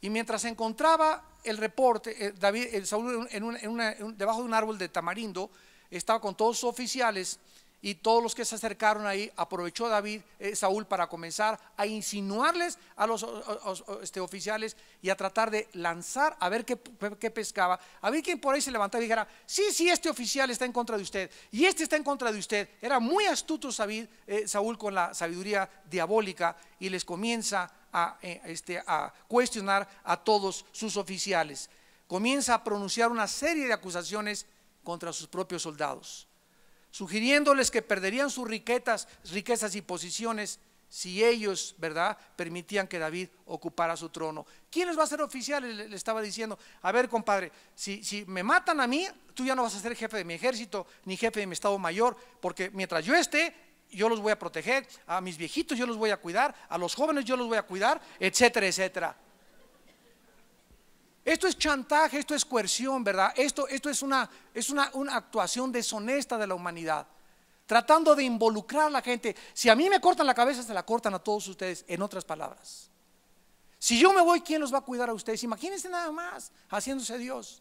A: Y mientras encontraba el reporte, eh, David, el eh, Saúl debajo de un árbol de tamarindo, estaba con todos sus oficiales y todos los que se acercaron ahí, aprovechó David, eh, Saúl, para comenzar a insinuarles a los este, oficiales y a tratar de lanzar a ver qué, pescaba. A ver por ahí se levantaba y dijera, sí, sí, este oficial está en contra de usted, y este está en contra de usted. Era muy astuto Saúl eh, con la sabiduría diabólica y les comienza eh, este, a cuestionar a todos sus oficiales. Comienza a pronunciar una serie de acusaciones contra sus propios soldados sugiriéndoles que perderían sus riquezas, riquezas y posiciones si ellos, ¿verdad?, permitían que David ocupara su trono. ¿Quiénes les va a ser oficiales? Le, estaba diciendo, a ver, compadre, si me matan a mí, tú ya no vas a ser jefe de mi ejército, ni jefe de mi Estado Mayor, porque mientras yo esté, yo los voy a proteger, a mis viejitos yo los voy a cuidar, a los jóvenes yo los voy a cuidar, etcétera, etcétera. Esto es chantaje, esto es coerción, ¿verdad? Esto, esto es, una, es una, una actuación deshonesta de la humanidad tratando de involucrar a la gente. Si a mí me cortan la cabeza, se la cortan a todos ustedes, en otras palabras. Si yo me voy, ¿quién los va a cuidar a ustedes? Imagínense nada más haciéndose Dios.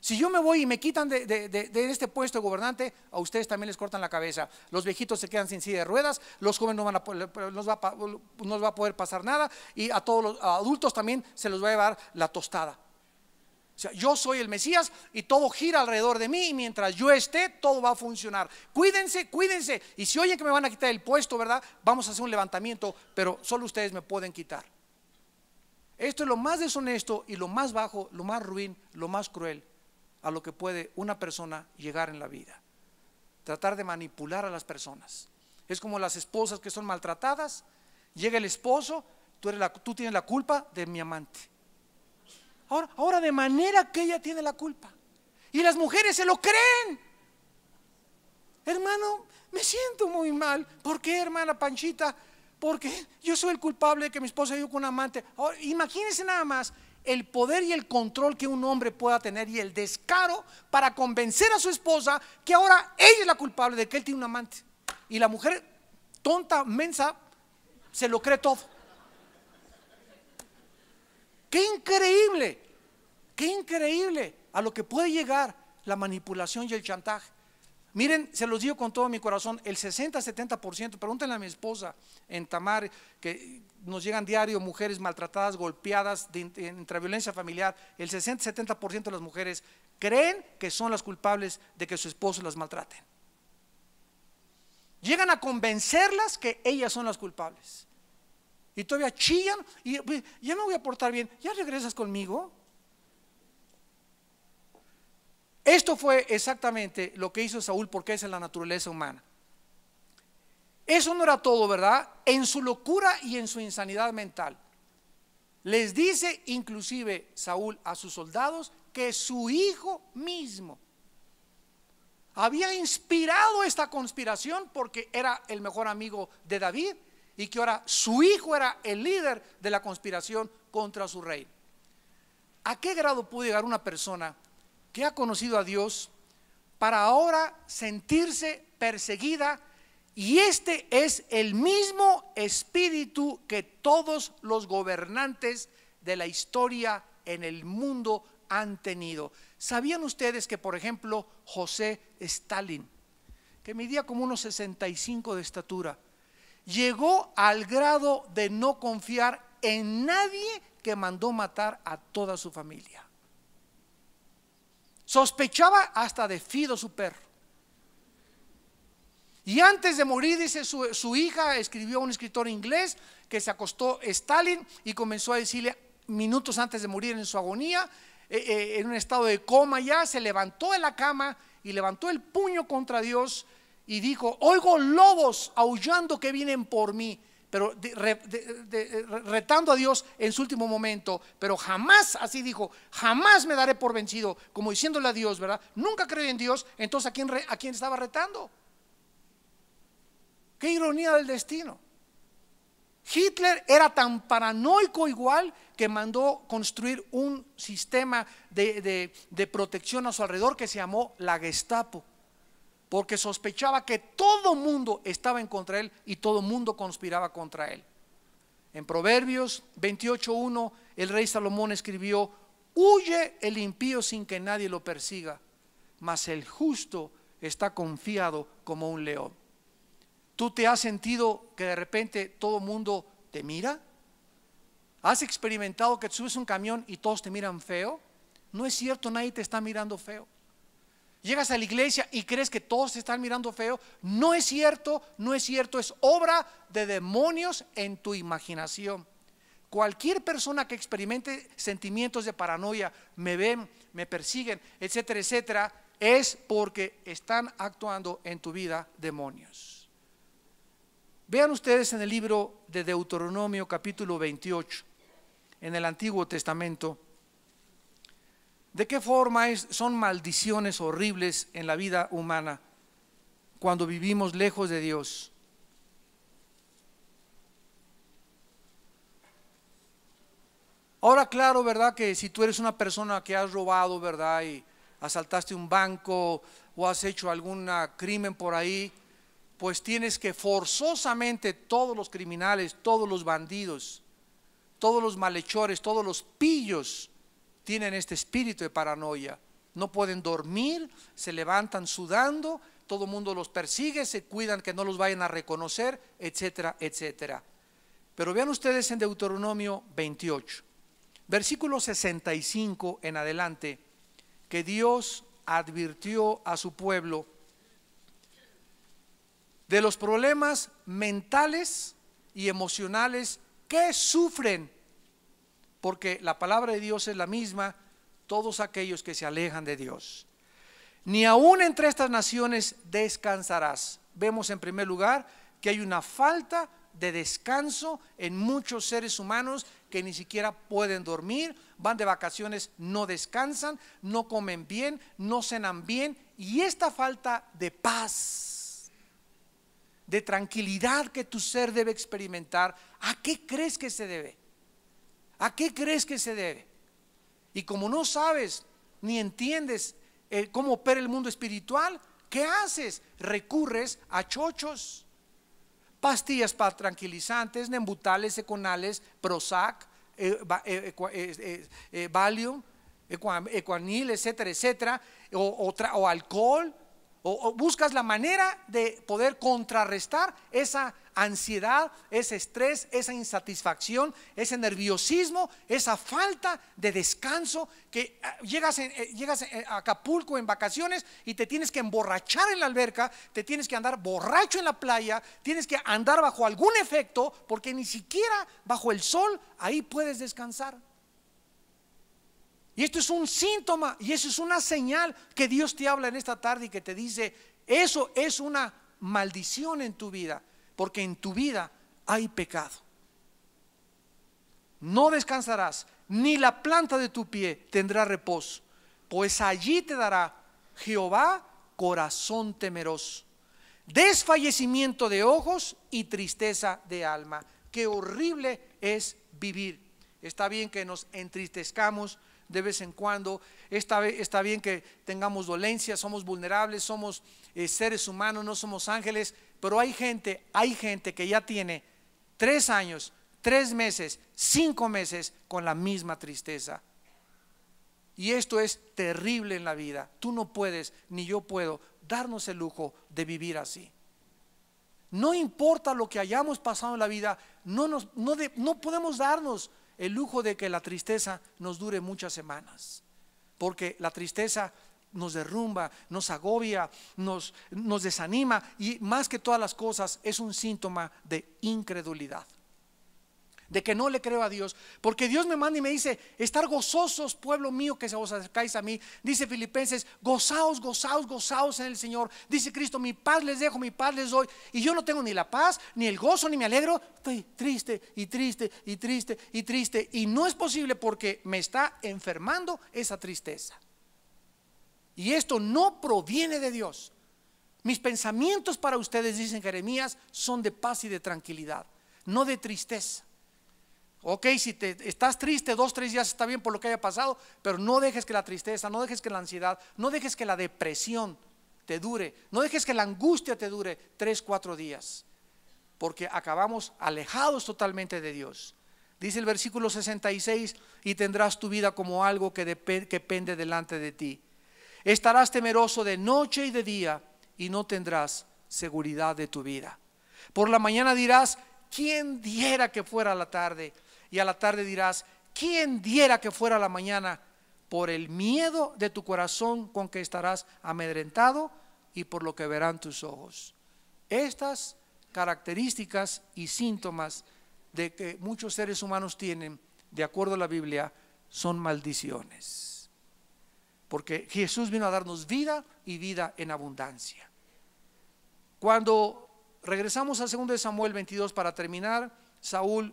A: Si yo me voy y me quitan de, este puesto de gobernante, a ustedes también les cortan la cabeza. Los viejitos se quedan sin silla de ruedas, los jóvenes no van a, va a, va a poder pasar nada y a todos los adultos también se los va a llevar la tostada. O sea, yo soy el Mesías y todo gira alrededor de mí y mientras yo esté, todo va a funcionar. Cuídense, cuídense. Y si oyen que me van a quitar el puesto, ¿verdad? Vamos a hacer un levantamiento, pero solo ustedes me pueden quitar. Esto es lo más deshonesto y lo más bajo, lo más ruin, lo más cruel a lo que puede una persona llegar en la vida. Tratar de manipular a las personas. Es como las esposas que son maltratadas. Llega el esposo, tú, eres la, tú tienes la culpa de mi amante. Ahora, ahora de manera que ella tiene la culpa. Y las mujeres se lo creen. Hermano, me siento muy mal. ¿Por qué, hermana Panchita? Porque yo soy el culpable de que mi esposa ido con un amante. imagínense nada más el poder y el control que un hombre pueda tener y el descaro para convencer a su esposa que ahora ella es la culpable de que él tiene un amante. Y la mujer tonta, mensa, se lo cree todo. Qué increíble, qué increíble a lo que puede llegar la manipulación y el chantaje. Miren, se los digo con todo mi corazón, el 60-70%, pregúntenle a mi esposa en Tamar, que nos llegan diario mujeres maltratadas, golpeadas, de, entre violencia familiar, el 60-70% de las mujeres creen que son las culpables de que su esposo las maltrate. Llegan a convencerlas que ellas son las culpables. Y todavía chillan y ya me voy a portar bien, ya regresas conmigo. Esto fue exactamente lo que hizo Saúl porque es en la naturaleza humana. Eso no era todo, ¿verdad? En su locura y en su insanidad mental. Les dice inclusive Saúl a sus soldados que su hijo mismo había inspirado esta conspiración porque era el mejor amigo de David y que ahora su hijo era el líder de la conspiración contra su rey. ¿A qué grado pudo llegar una persona que ha conocido a Dios para ahora sentirse perseguida y este es el mismo espíritu que todos los gobernantes de la historia en el mundo han tenido. ¿Sabían ustedes que, por ejemplo, José Stalin, que medía como unos 65 de estatura, llegó al grado de no confiar en nadie que mandó matar a toda su familia? Sospechaba hasta de Fido, su perro. Y antes de morir, dice su, hija, escribió un escritor inglés que se acostó Stalin y comenzó a decirle minutos antes de morir en su agonía, eh, eh, en un estado de coma ya, se levantó de la cama y levantó el puño contra Dios y dijo, oigo lobos aullando que vienen por mí pero eh, retando a Dios en su último momento, pero jamás, así dijo, jamás me daré por vencido, como diciéndole a Dios, ¿verdad? Nunca creí en Dios, entonces ¿a quién, estaba retando? Qué ironía del destino. Hitler era tan paranoico igual que mandó construir un sistema de protección a su alrededor que se llamó la Gestapo porque sospechaba que todo mundo estaba en contra él y todo mundo conspiraba contra él. En Proverbios 28.1, el rey Salomón escribió, huye el impío sin que nadie lo persiga, mas el justo está confiado como un león. ¿Tú te has sentido que de repente todo mundo te mira? ¿Has experimentado que subes un camión y todos te miran feo? No es cierto, nadie te está mirando feo. Llegas a la iglesia y crees que todos te están mirando feo. No es cierto, no es cierto. Es obra de demonios en tu imaginación. Cualquier persona que experimente sentimientos de paranoia, me ven, me persiguen, etcétera, etcétera, es porque están actuando en tu vida demonios. Vean ustedes en el libro de Deuteronomio capítulo 28, en el Antiguo Testamento. ¿De qué forma son maldiciones horribles en la vida humana cuando vivimos lejos de Dios? Ahora, claro, ¿verdad? Que si tú eres una persona que has robado, ¿verdad? Y asaltaste un banco o has hecho algún crimen por ahí, pues tienes que forzosamente todos los criminales, todos los bandidos, todos los malhechores, todos los pillos, tienen este espíritu de paranoia. No pueden dormir, se levantan sudando, todo el mundo los persigue, se cuidan que no los vayan a reconocer, etcétera, etcétera. Pero vean ustedes en Deuteronomio 28, versículo 65 en adelante, que Dios advirtió a su pueblo de los problemas mentales y emocionales que sufren porque la palabra de Dios es la misma, todos aquellos que se alejan de Dios. Ni aún entre estas naciones descansarás. Vemos en primer lugar que hay una falta de descanso en muchos seres humanos que ni siquiera pueden dormir, van de vacaciones, no descansan, no comen bien, no cenan bien. Y esta falta de paz, de tranquilidad que tu ser debe experimentar, ¿a qué crees que se debe? ¿A qué crees que se debe? Y como no sabes ni entiendes eh, cómo opera el mundo espiritual, ¿qué haces? Recurres a chochos, pastillas para tranquilizantes, nembutales, econales, Prozac, eh, eh, Valium, ecuanil, etcétera, etcétera, o alcohol, o, buscas la manera de poder contrarrestar esa ansiedad, ese estrés, esa insatisfacción, ese nerviosismo, esa falta de descanso, que ah, llegas, eh, llegas eh, a Acapulco en vacaciones y te tienes que emborrachar en la alberca, te tienes que andar borracho en la playa, tienes que andar bajo algún efecto, porque ni siquiera bajo el sol ahí puedes descansar. Y esto es un síntoma y eso es una señal que Dios te habla en esta tarde y que te dice, eso es una maldición en tu vida, porque en tu vida hay pecado. No descansarás, ni la planta de tu pie tendrá reposo, pues allí te dará Jehová corazón temeroso, desfallecimiento de ojos y tristeza de alma. Qué horrible es vivir. Está bien que nos entristezcamos de vez en cuando. Está, está bien que tengamos dolencias, somos vulnerables, somos eh, seres humanos, no somos ángeles, pero hay gente, hay gente que ya tiene tres años, tres meses, cinco meses con la misma tristeza. Y esto es terrible en la vida. Tú no puedes, ni yo puedo, darnos el lujo de vivir así. No importa lo que hayamos pasado en la vida, no, nos, no podemos darnos el lujo de que la tristeza nos dure muchas semanas, porque la tristeza nos derrumba, nos agobia, nos, nos desanima y más que todas las cosas es un síntoma de incredulidad de que no le creo a Dios, porque Dios me manda y me dice, estar gozosos, pueblo mío, que se os acercáis a mí. Dice Filipenses, gozaos, gozaos, gozaos en el Señor. Dice Cristo, mi paz les dejo, mi paz les doy. Y yo no tengo ni la paz, ni el gozo, ni me alegro. Estoy triste y triste y triste y triste. Y no es posible porque me está enfermando esa tristeza. Y esto no proviene de Dios. Mis pensamientos para ustedes, dicen Jeremías, son de paz y de tranquilidad, no de tristeza. Ok, si te, estás triste dos, tres días está bien por lo que haya pasado, pero no dejes que la tristeza, no dejes que la ansiedad, no dejes que la depresión te dure, no dejes que la angustia te dure tres, cuatro días, porque acabamos alejados totalmente de Dios. Dice el versículo 66, y tendrás tu vida como algo que, que pende delante de ti. Estarás temeroso de noche y de día y no tendrás seguridad de tu vida. Por la mañana dirás, ¿quién diera que fuera la tarde? y a la tarde dirás, ¿quién diera que fuera la mañana? Por el miedo de tu corazón con que estarás amedrentado y por lo que verán tus ojos. Estas características y síntomas de que muchos seres humanos tienen, de acuerdo a la Biblia, son maldiciones. Porque Jesús vino a darnos vida y vida en abundancia. Cuando regresamos al segundo de Samuel 22 para terminar, Saúl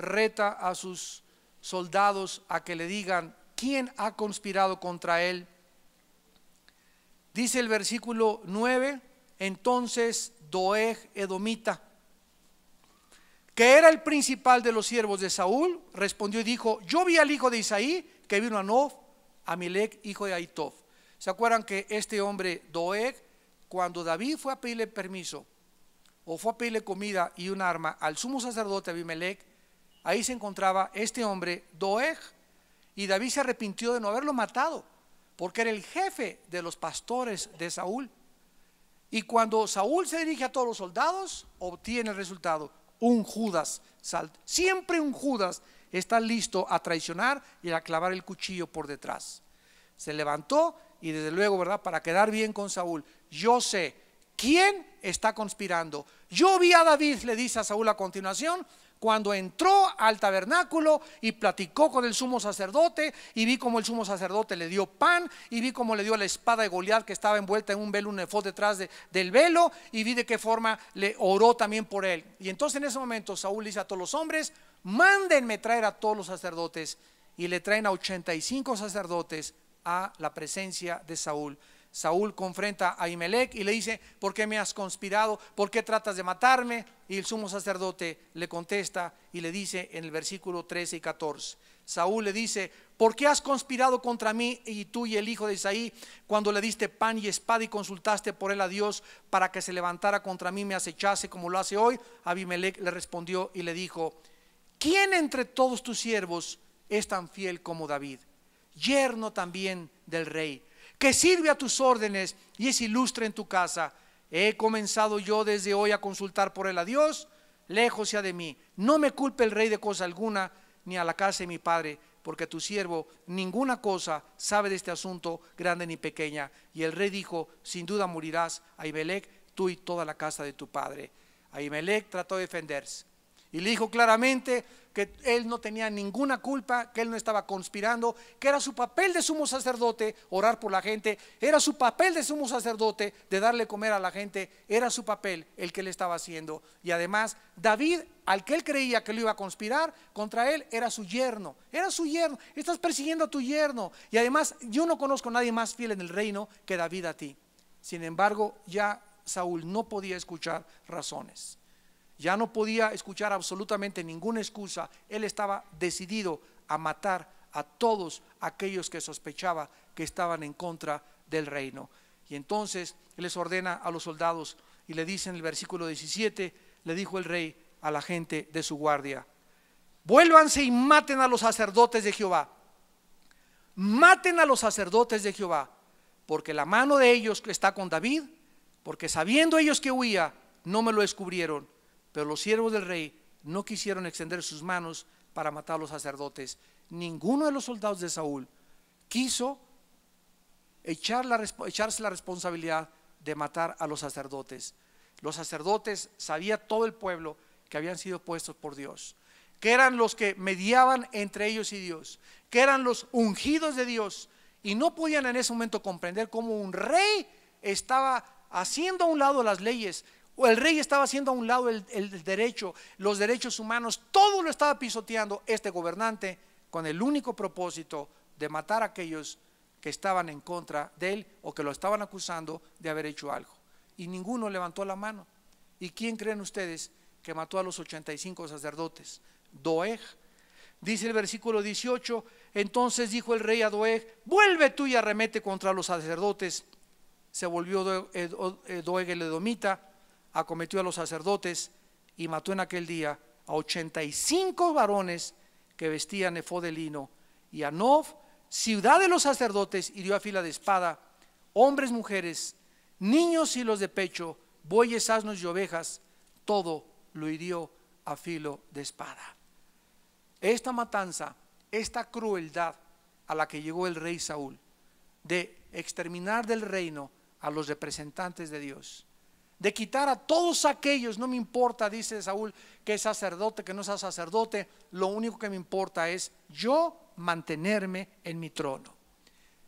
A: reta a sus soldados a que le digan quién ha conspirado contra él. Dice el versículo 9, entonces Doeg Edomita, que era el principal de los siervos de Saúl, respondió y dijo, yo vi al hijo de Isaí que vino a Nov, a Milek, hijo de Aitov. ¿Se acuerdan que este hombre Doeg, cuando David fue a pedirle permiso o fue a pedirle comida y un arma al sumo sacerdote Abimelech, Ahí se encontraba este hombre, Doeg, y David se arrepintió de no haberlo matado, porque era el jefe de los pastores de Saúl. Y cuando Saúl se dirige a todos los soldados, obtiene el resultado, un Judas. Siempre un Judas está listo a traicionar y a clavar el cuchillo por detrás. Se levantó y desde luego, ¿verdad? Para quedar bien con Saúl, yo sé quién está conspirando. Yo vi a David, le dice a Saúl a continuación, cuando entró al tabernáculo y platicó con el sumo sacerdote y vi como el sumo sacerdote le dio pan y vi cómo le dio la espada de Goliat que estaba envuelta en un velo, un detrás del velo y vi de qué forma le oró también por él. Y entonces en ese momento Saúl dice a todos los hombres, mándenme traer a todos los sacerdotes y le traen a 85 sacerdotes a la presencia de Saúl. Saúl confronta a Abimelech y le dice, ¿por qué me has conspirado? ¿Por qué tratas de matarme? Y el sumo sacerdote le contesta y le dice en el versículo 13 y 14, Saúl le dice, ¿por qué has conspirado contra mí y tú y el hijo de Isaí cuando le diste pan y espada y consultaste por él a Dios para que se levantara contra mí y me acechase como lo hace hoy? Abimelech le respondió y le dijo, ¿quién entre todos tus siervos es tan fiel como David? Yerno también del rey que sirve a tus órdenes y es ilustre en tu casa. He comenzado yo desde hoy a consultar por él a Dios, lejos sea de mí. No me culpe el rey de cosa alguna, ni a la casa de mi padre, porque tu siervo ninguna cosa sabe de este asunto, grande ni pequeña. Y el rey dijo, sin duda morirás, Ahimelech, tú y toda la casa de tu padre. Ahimelech trató de defenderse. Y le dijo claramente que él no tenía ninguna culpa, que él no estaba conspirando, que era su papel de sumo sacerdote orar por la gente, era su papel de sumo sacerdote de darle comer a la gente, era su papel el que él estaba haciendo. Y además, David, al que él creía que lo iba a conspirar contra él, era su yerno, era su yerno, estás persiguiendo a tu yerno. Y además, yo no conozco a nadie más fiel en el reino que David a ti. Sin embargo, ya Saúl no podía escuchar razones ya no podía escuchar absolutamente ninguna excusa. Él estaba decidido a matar a todos aquellos que sospechaba que estaban en contra del reino. Y entonces él les ordena a los soldados y le dice en el versículo 17, le dijo el rey a la gente de su guardia, vuélvanse y maten a los sacerdotes de Jehová. Maten a los sacerdotes de Jehová, porque la mano de ellos está con David, porque sabiendo ellos que huía, no me lo descubrieron pero los siervos del rey no quisieron extender sus manos para matar a los sacerdotes. Ninguno de los soldados de Saúl quiso echarse la responsabilidad de matar a los sacerdotes. Los sacerdotes sabía todo el pueblo que habían sido puestos por Dios, que eran los que mediaban entre ellos y Dios, que eran los ungidos de Dios y no podían en ese momento comprender cómo un rey estaba haciendo a un lado las leyes el rey estaba haciendo a un lado el, derecho, los derechos humanos, todo lo estaba pisoteando este gobernante con el único propósito de matar a aquellos que estaban en contra de él o que lo estaban acusando de haber hecho algo. Y ninguno levantó la mano. ¿Y quién creen ustedes que mató a los 85 sacerdotes? Doeg. Dice el versículo 18, entonces dijo el rey a Doeg, vuelve tú y arremete contra los sacerdotes. Se volvió Doeg eh, el edomita acometió a los sacerdotes y mató en aquel día a 85 varones que vestían efod de lino, y a Nov, ciudad de los sacerdotes, hirió a fila de espada, hombres, mujeres, niños y los de pecho, bueyes, asnos y ovejas, todo lo hirió a filo de espada. Esta matanza, esta crueldad a la que llegó el rey Saúl, de exterminar del reino a los representantes de Dios, de quitar a todos aquellos, no me importa, dice Saúl, que es sacerdote, que no sea sacerdote, lo único que me importa es yo mantenerme en mi trono.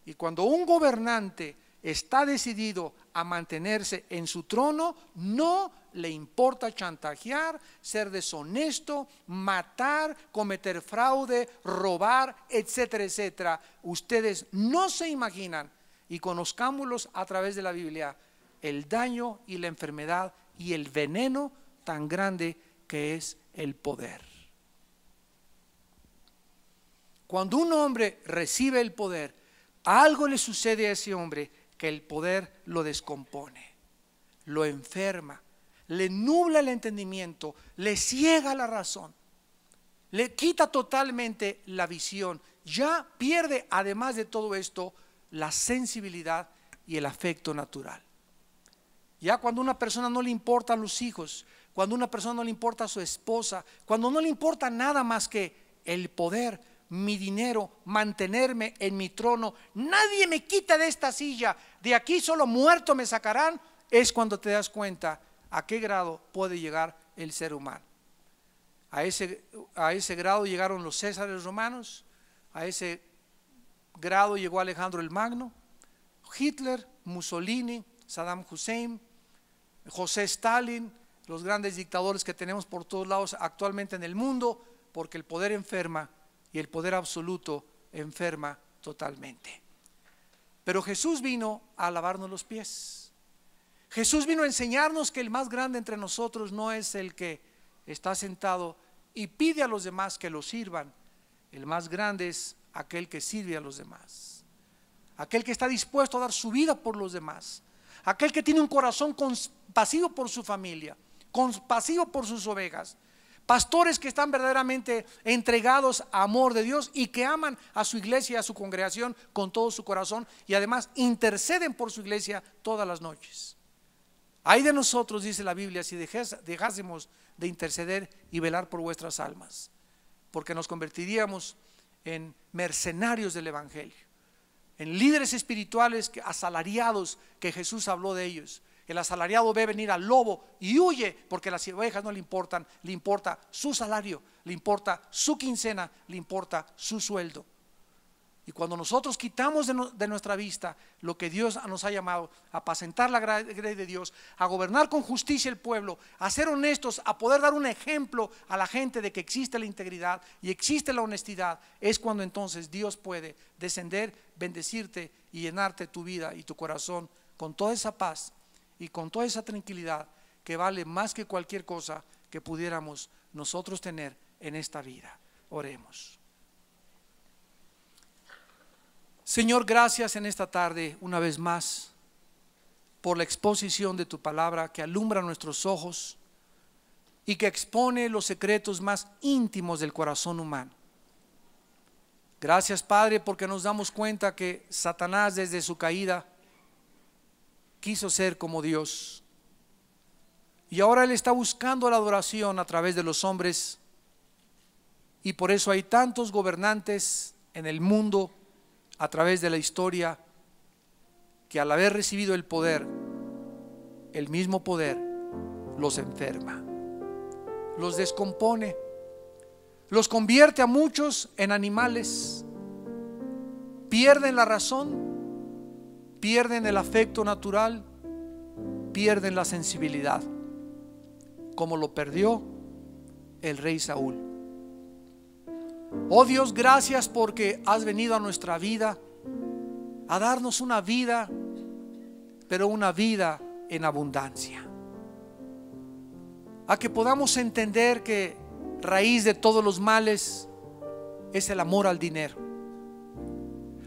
A: Y cuando un gobernante está decidido a mantenerse en su trono, no le importa chantajear, ser deshonesto, matar, cometer fraude, robar, etcétera, etcétera. Ustedes no se imaginan, y conozcámoslos a través de la Biblia, el daño y la enfermedad y el veneno tan grande que es el poder. Cuando un hombre recibe el poder, algo le sucede a ese hombre que el poder lo descompone, lo enferma, le nubla el entendimiento, le ciega la razón, le quita totalmente la visión. Ya pierde, además de todo esto, la sensibilidad y el afecto natural. Ya cuando a una persona no le importan los hijos, cuando una persona no le importa su esposa, cuando no le importa nada más que el poder, mi dinero, mantenerme en mi trono, nadie me quita de esta silla, de aquí solo muerto me sacarán, es cuando te das cuenta a qué grado puede llegar el ser humano. A ese, a ese grado llegaron los césares romanos, a ese grado llegó Alejandro el Magno, Hitler, Mussolini, Saddam Hussein, José Stalin, los grandes dictadores que tenemos por todos lados actualmente en el mundo, porque el poder enferma y el poder absoluto enferma totalmente. Pero Jesús vino a lavarnos los pies. Jesús vino a enseñarnos que el más grande entre nosotros no es el que está sentado y pide a los demás que lo sirvan. El más grande es aquel que sirve a los demás. Aquel que está dispuesto a dar su vida por los demás. Aquel que tiene un corazón pasivo por su familia, compasivo por sus ovejas. Pastores que están verdaderamente entregados a amor de Dios y que aman a su iglesia, y a su congregación con todo su corazón y además interceden por su iglesia todas las noches. Hay de nosotros, dice la Biblia, si dejásemos de interceder y velar por vuestras almas, porque nos convertiríamos en mercenarios del Evangelio, en líderes espirituales asalariados que Jesús habló de ellos, el asalariado ve venir al lobo y huye porque las ovejas no le importan, le importa su salario, le importa su quincena, le importa su sueldo. Y cuando nosotros quitamos de, nuestra vista lo que Dios nos ha llamado, a apacentar la gracia de Dios, a gobernar con justicia el pueblo, a ser honestos, a poder dar un ejemplo a la gente de que existe la integridad y existe la honestidad, es cuando entonces Dios puede descender, bendecirte y llenarte tu vida y tu corazón con toda esa paz y con toda esa tranquilidad que vale más que cualquier cosa que pudiéramos nosotros tener en esta vida. Oremos. Señor, gracias en esta tarde una vez más por la exposición de tu palabra que alumbra nuestros ojos y que expone los secretos más íntimos del corazón humano. Gracias Padre porque nos damos cuenta que Satanás desde su caída quiso ser como Dios. Y ahora Él está buscando la adoración a través de los hombres. Y por eso hay tantos gobernantes en el mundo a través de la historia que al haber recibido el poder, el mismo poder los enferma, los descompone, los convierte a muchos en animales, pierden la razón pierden el afecto natural, pierden la sensibilidad, como lo perdió el rey Saúl. Oh Dios, gracias porque has venido a nuestra vida a darnos una vida, pero una vida en abundancia. A que podamos entender que raíz de todos los males es el amor al dinero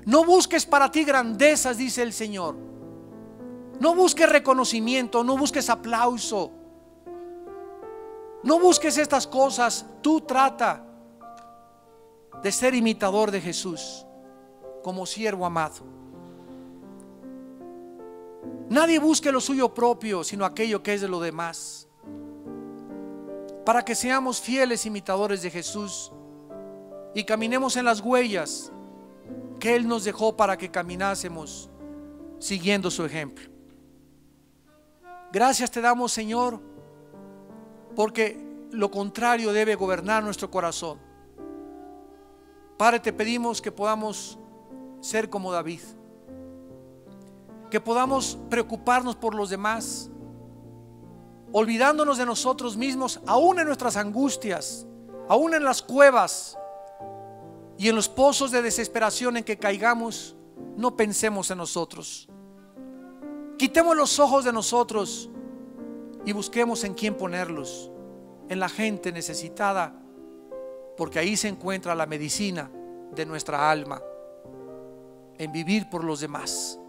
A: no busques para ti grandezas, dice el Señor. No busques reconocimiento, no busques aplauso. No busques estas cosas. Tú trata de ser imitador de Jesús como siervo amado. Nadie busque lo suyo propio, sino aquello que es de lo demás. Para que seamos fieles imitadores de Jesús y caminemos en las huellas que Él nos dejó para que caminásemos siguiendo su ejemplo. Gracias te damos, Señor, porque lo contrario debe gobernar nuestro corazón. Padre, te pedimos que podamos ser como David, que podamos preocuparnos por los demás, olvidándonos de nosotros mismos, aún en nuestras angustias, aún en las cuevas, y en los pozos de desesperación en que caigamos, no pensemos en nosotros. Quitemos los ojos de nosotros y busquemos en quién ponerlos, en la gente necesitada, porque ahí se encuentra la medicina de nuestra alma, en vivir por los demás.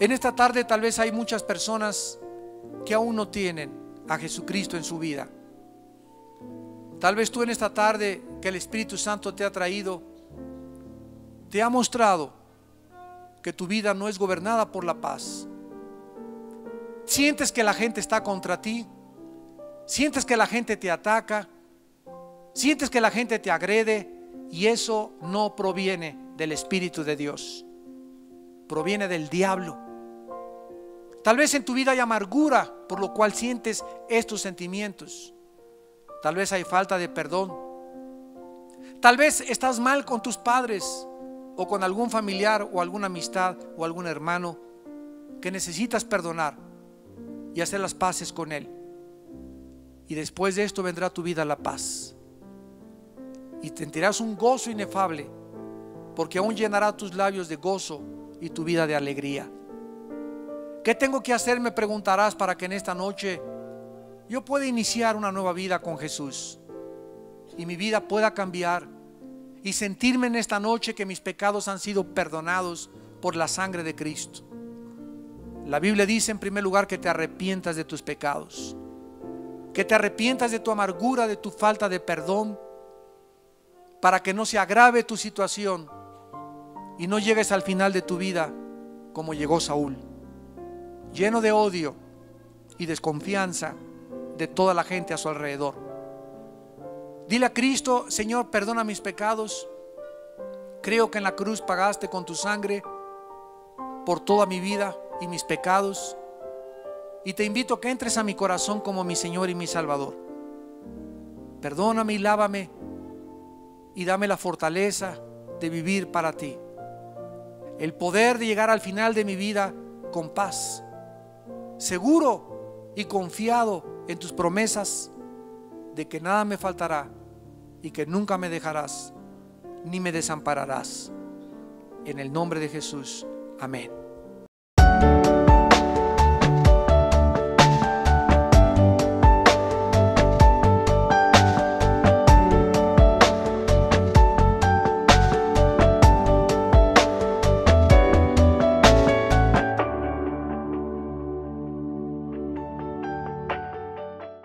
A: En esta tarde tal vez hay muchas personas que aún no tienen a Jesucristo en su vida. Tal vez tú en esta tarde que el Espíritu Santo te ha traído, te ha mostrado que tu vida no es gobernada por la paz. Sientes que la gente está contra ti, sientes que la gente te ataca, sientes que la gente te agrede y eso no proviene del Espíritu de Dios, proviene del diablo. Tal vez en tu vida hay amargura por lo cual sientes estos sentimientos. Tal vez hay falta de perdón. Tal vez estás mal con tus padres o con algún familiar o alguna amistad o algún hermano que necesitas perdonar y hacer las paces con él. Y después de esto vendrá tu vida la paz. Y sentirás un gozo inefable, porque aún llenará tus labios de gozo y tu vida de alegría. ¿Qué tengo que hacer? Me preguntarás para que en esta noche yo puedo iniciar una nueva vida con Jesús y mi vida pueda cambiar y sentirme en esta noche que mis pecados han sido perdonados por la sangre de Cristo. La Biblia dice en primer lugar que te arrepientas de tus pecados, que te arrepientas de tu amargura, de tu falta de perdón, para que no se agrave tu situación y no llegues al final de tu vida como llegó Saúl, lleno de odio y desconfianza de toda la gente a su alrededor. Dile a Cristo, Señor, perdona mis pecados. Creo que en la cruz pagaste con tu sangre por toda mi vida y mis pecados. Y te invito a que entres a mi corazón como mi Señor y mi Salvador. Perdóname y lávame y dame la fortaleza de vivir para ti. El poder de llegar al final de mi vida con paz. Seguro y confiado en tus promesas de que nada me faltará y que nunca me dejarás ni me desampararás. En el nombre de Jesús. Amén.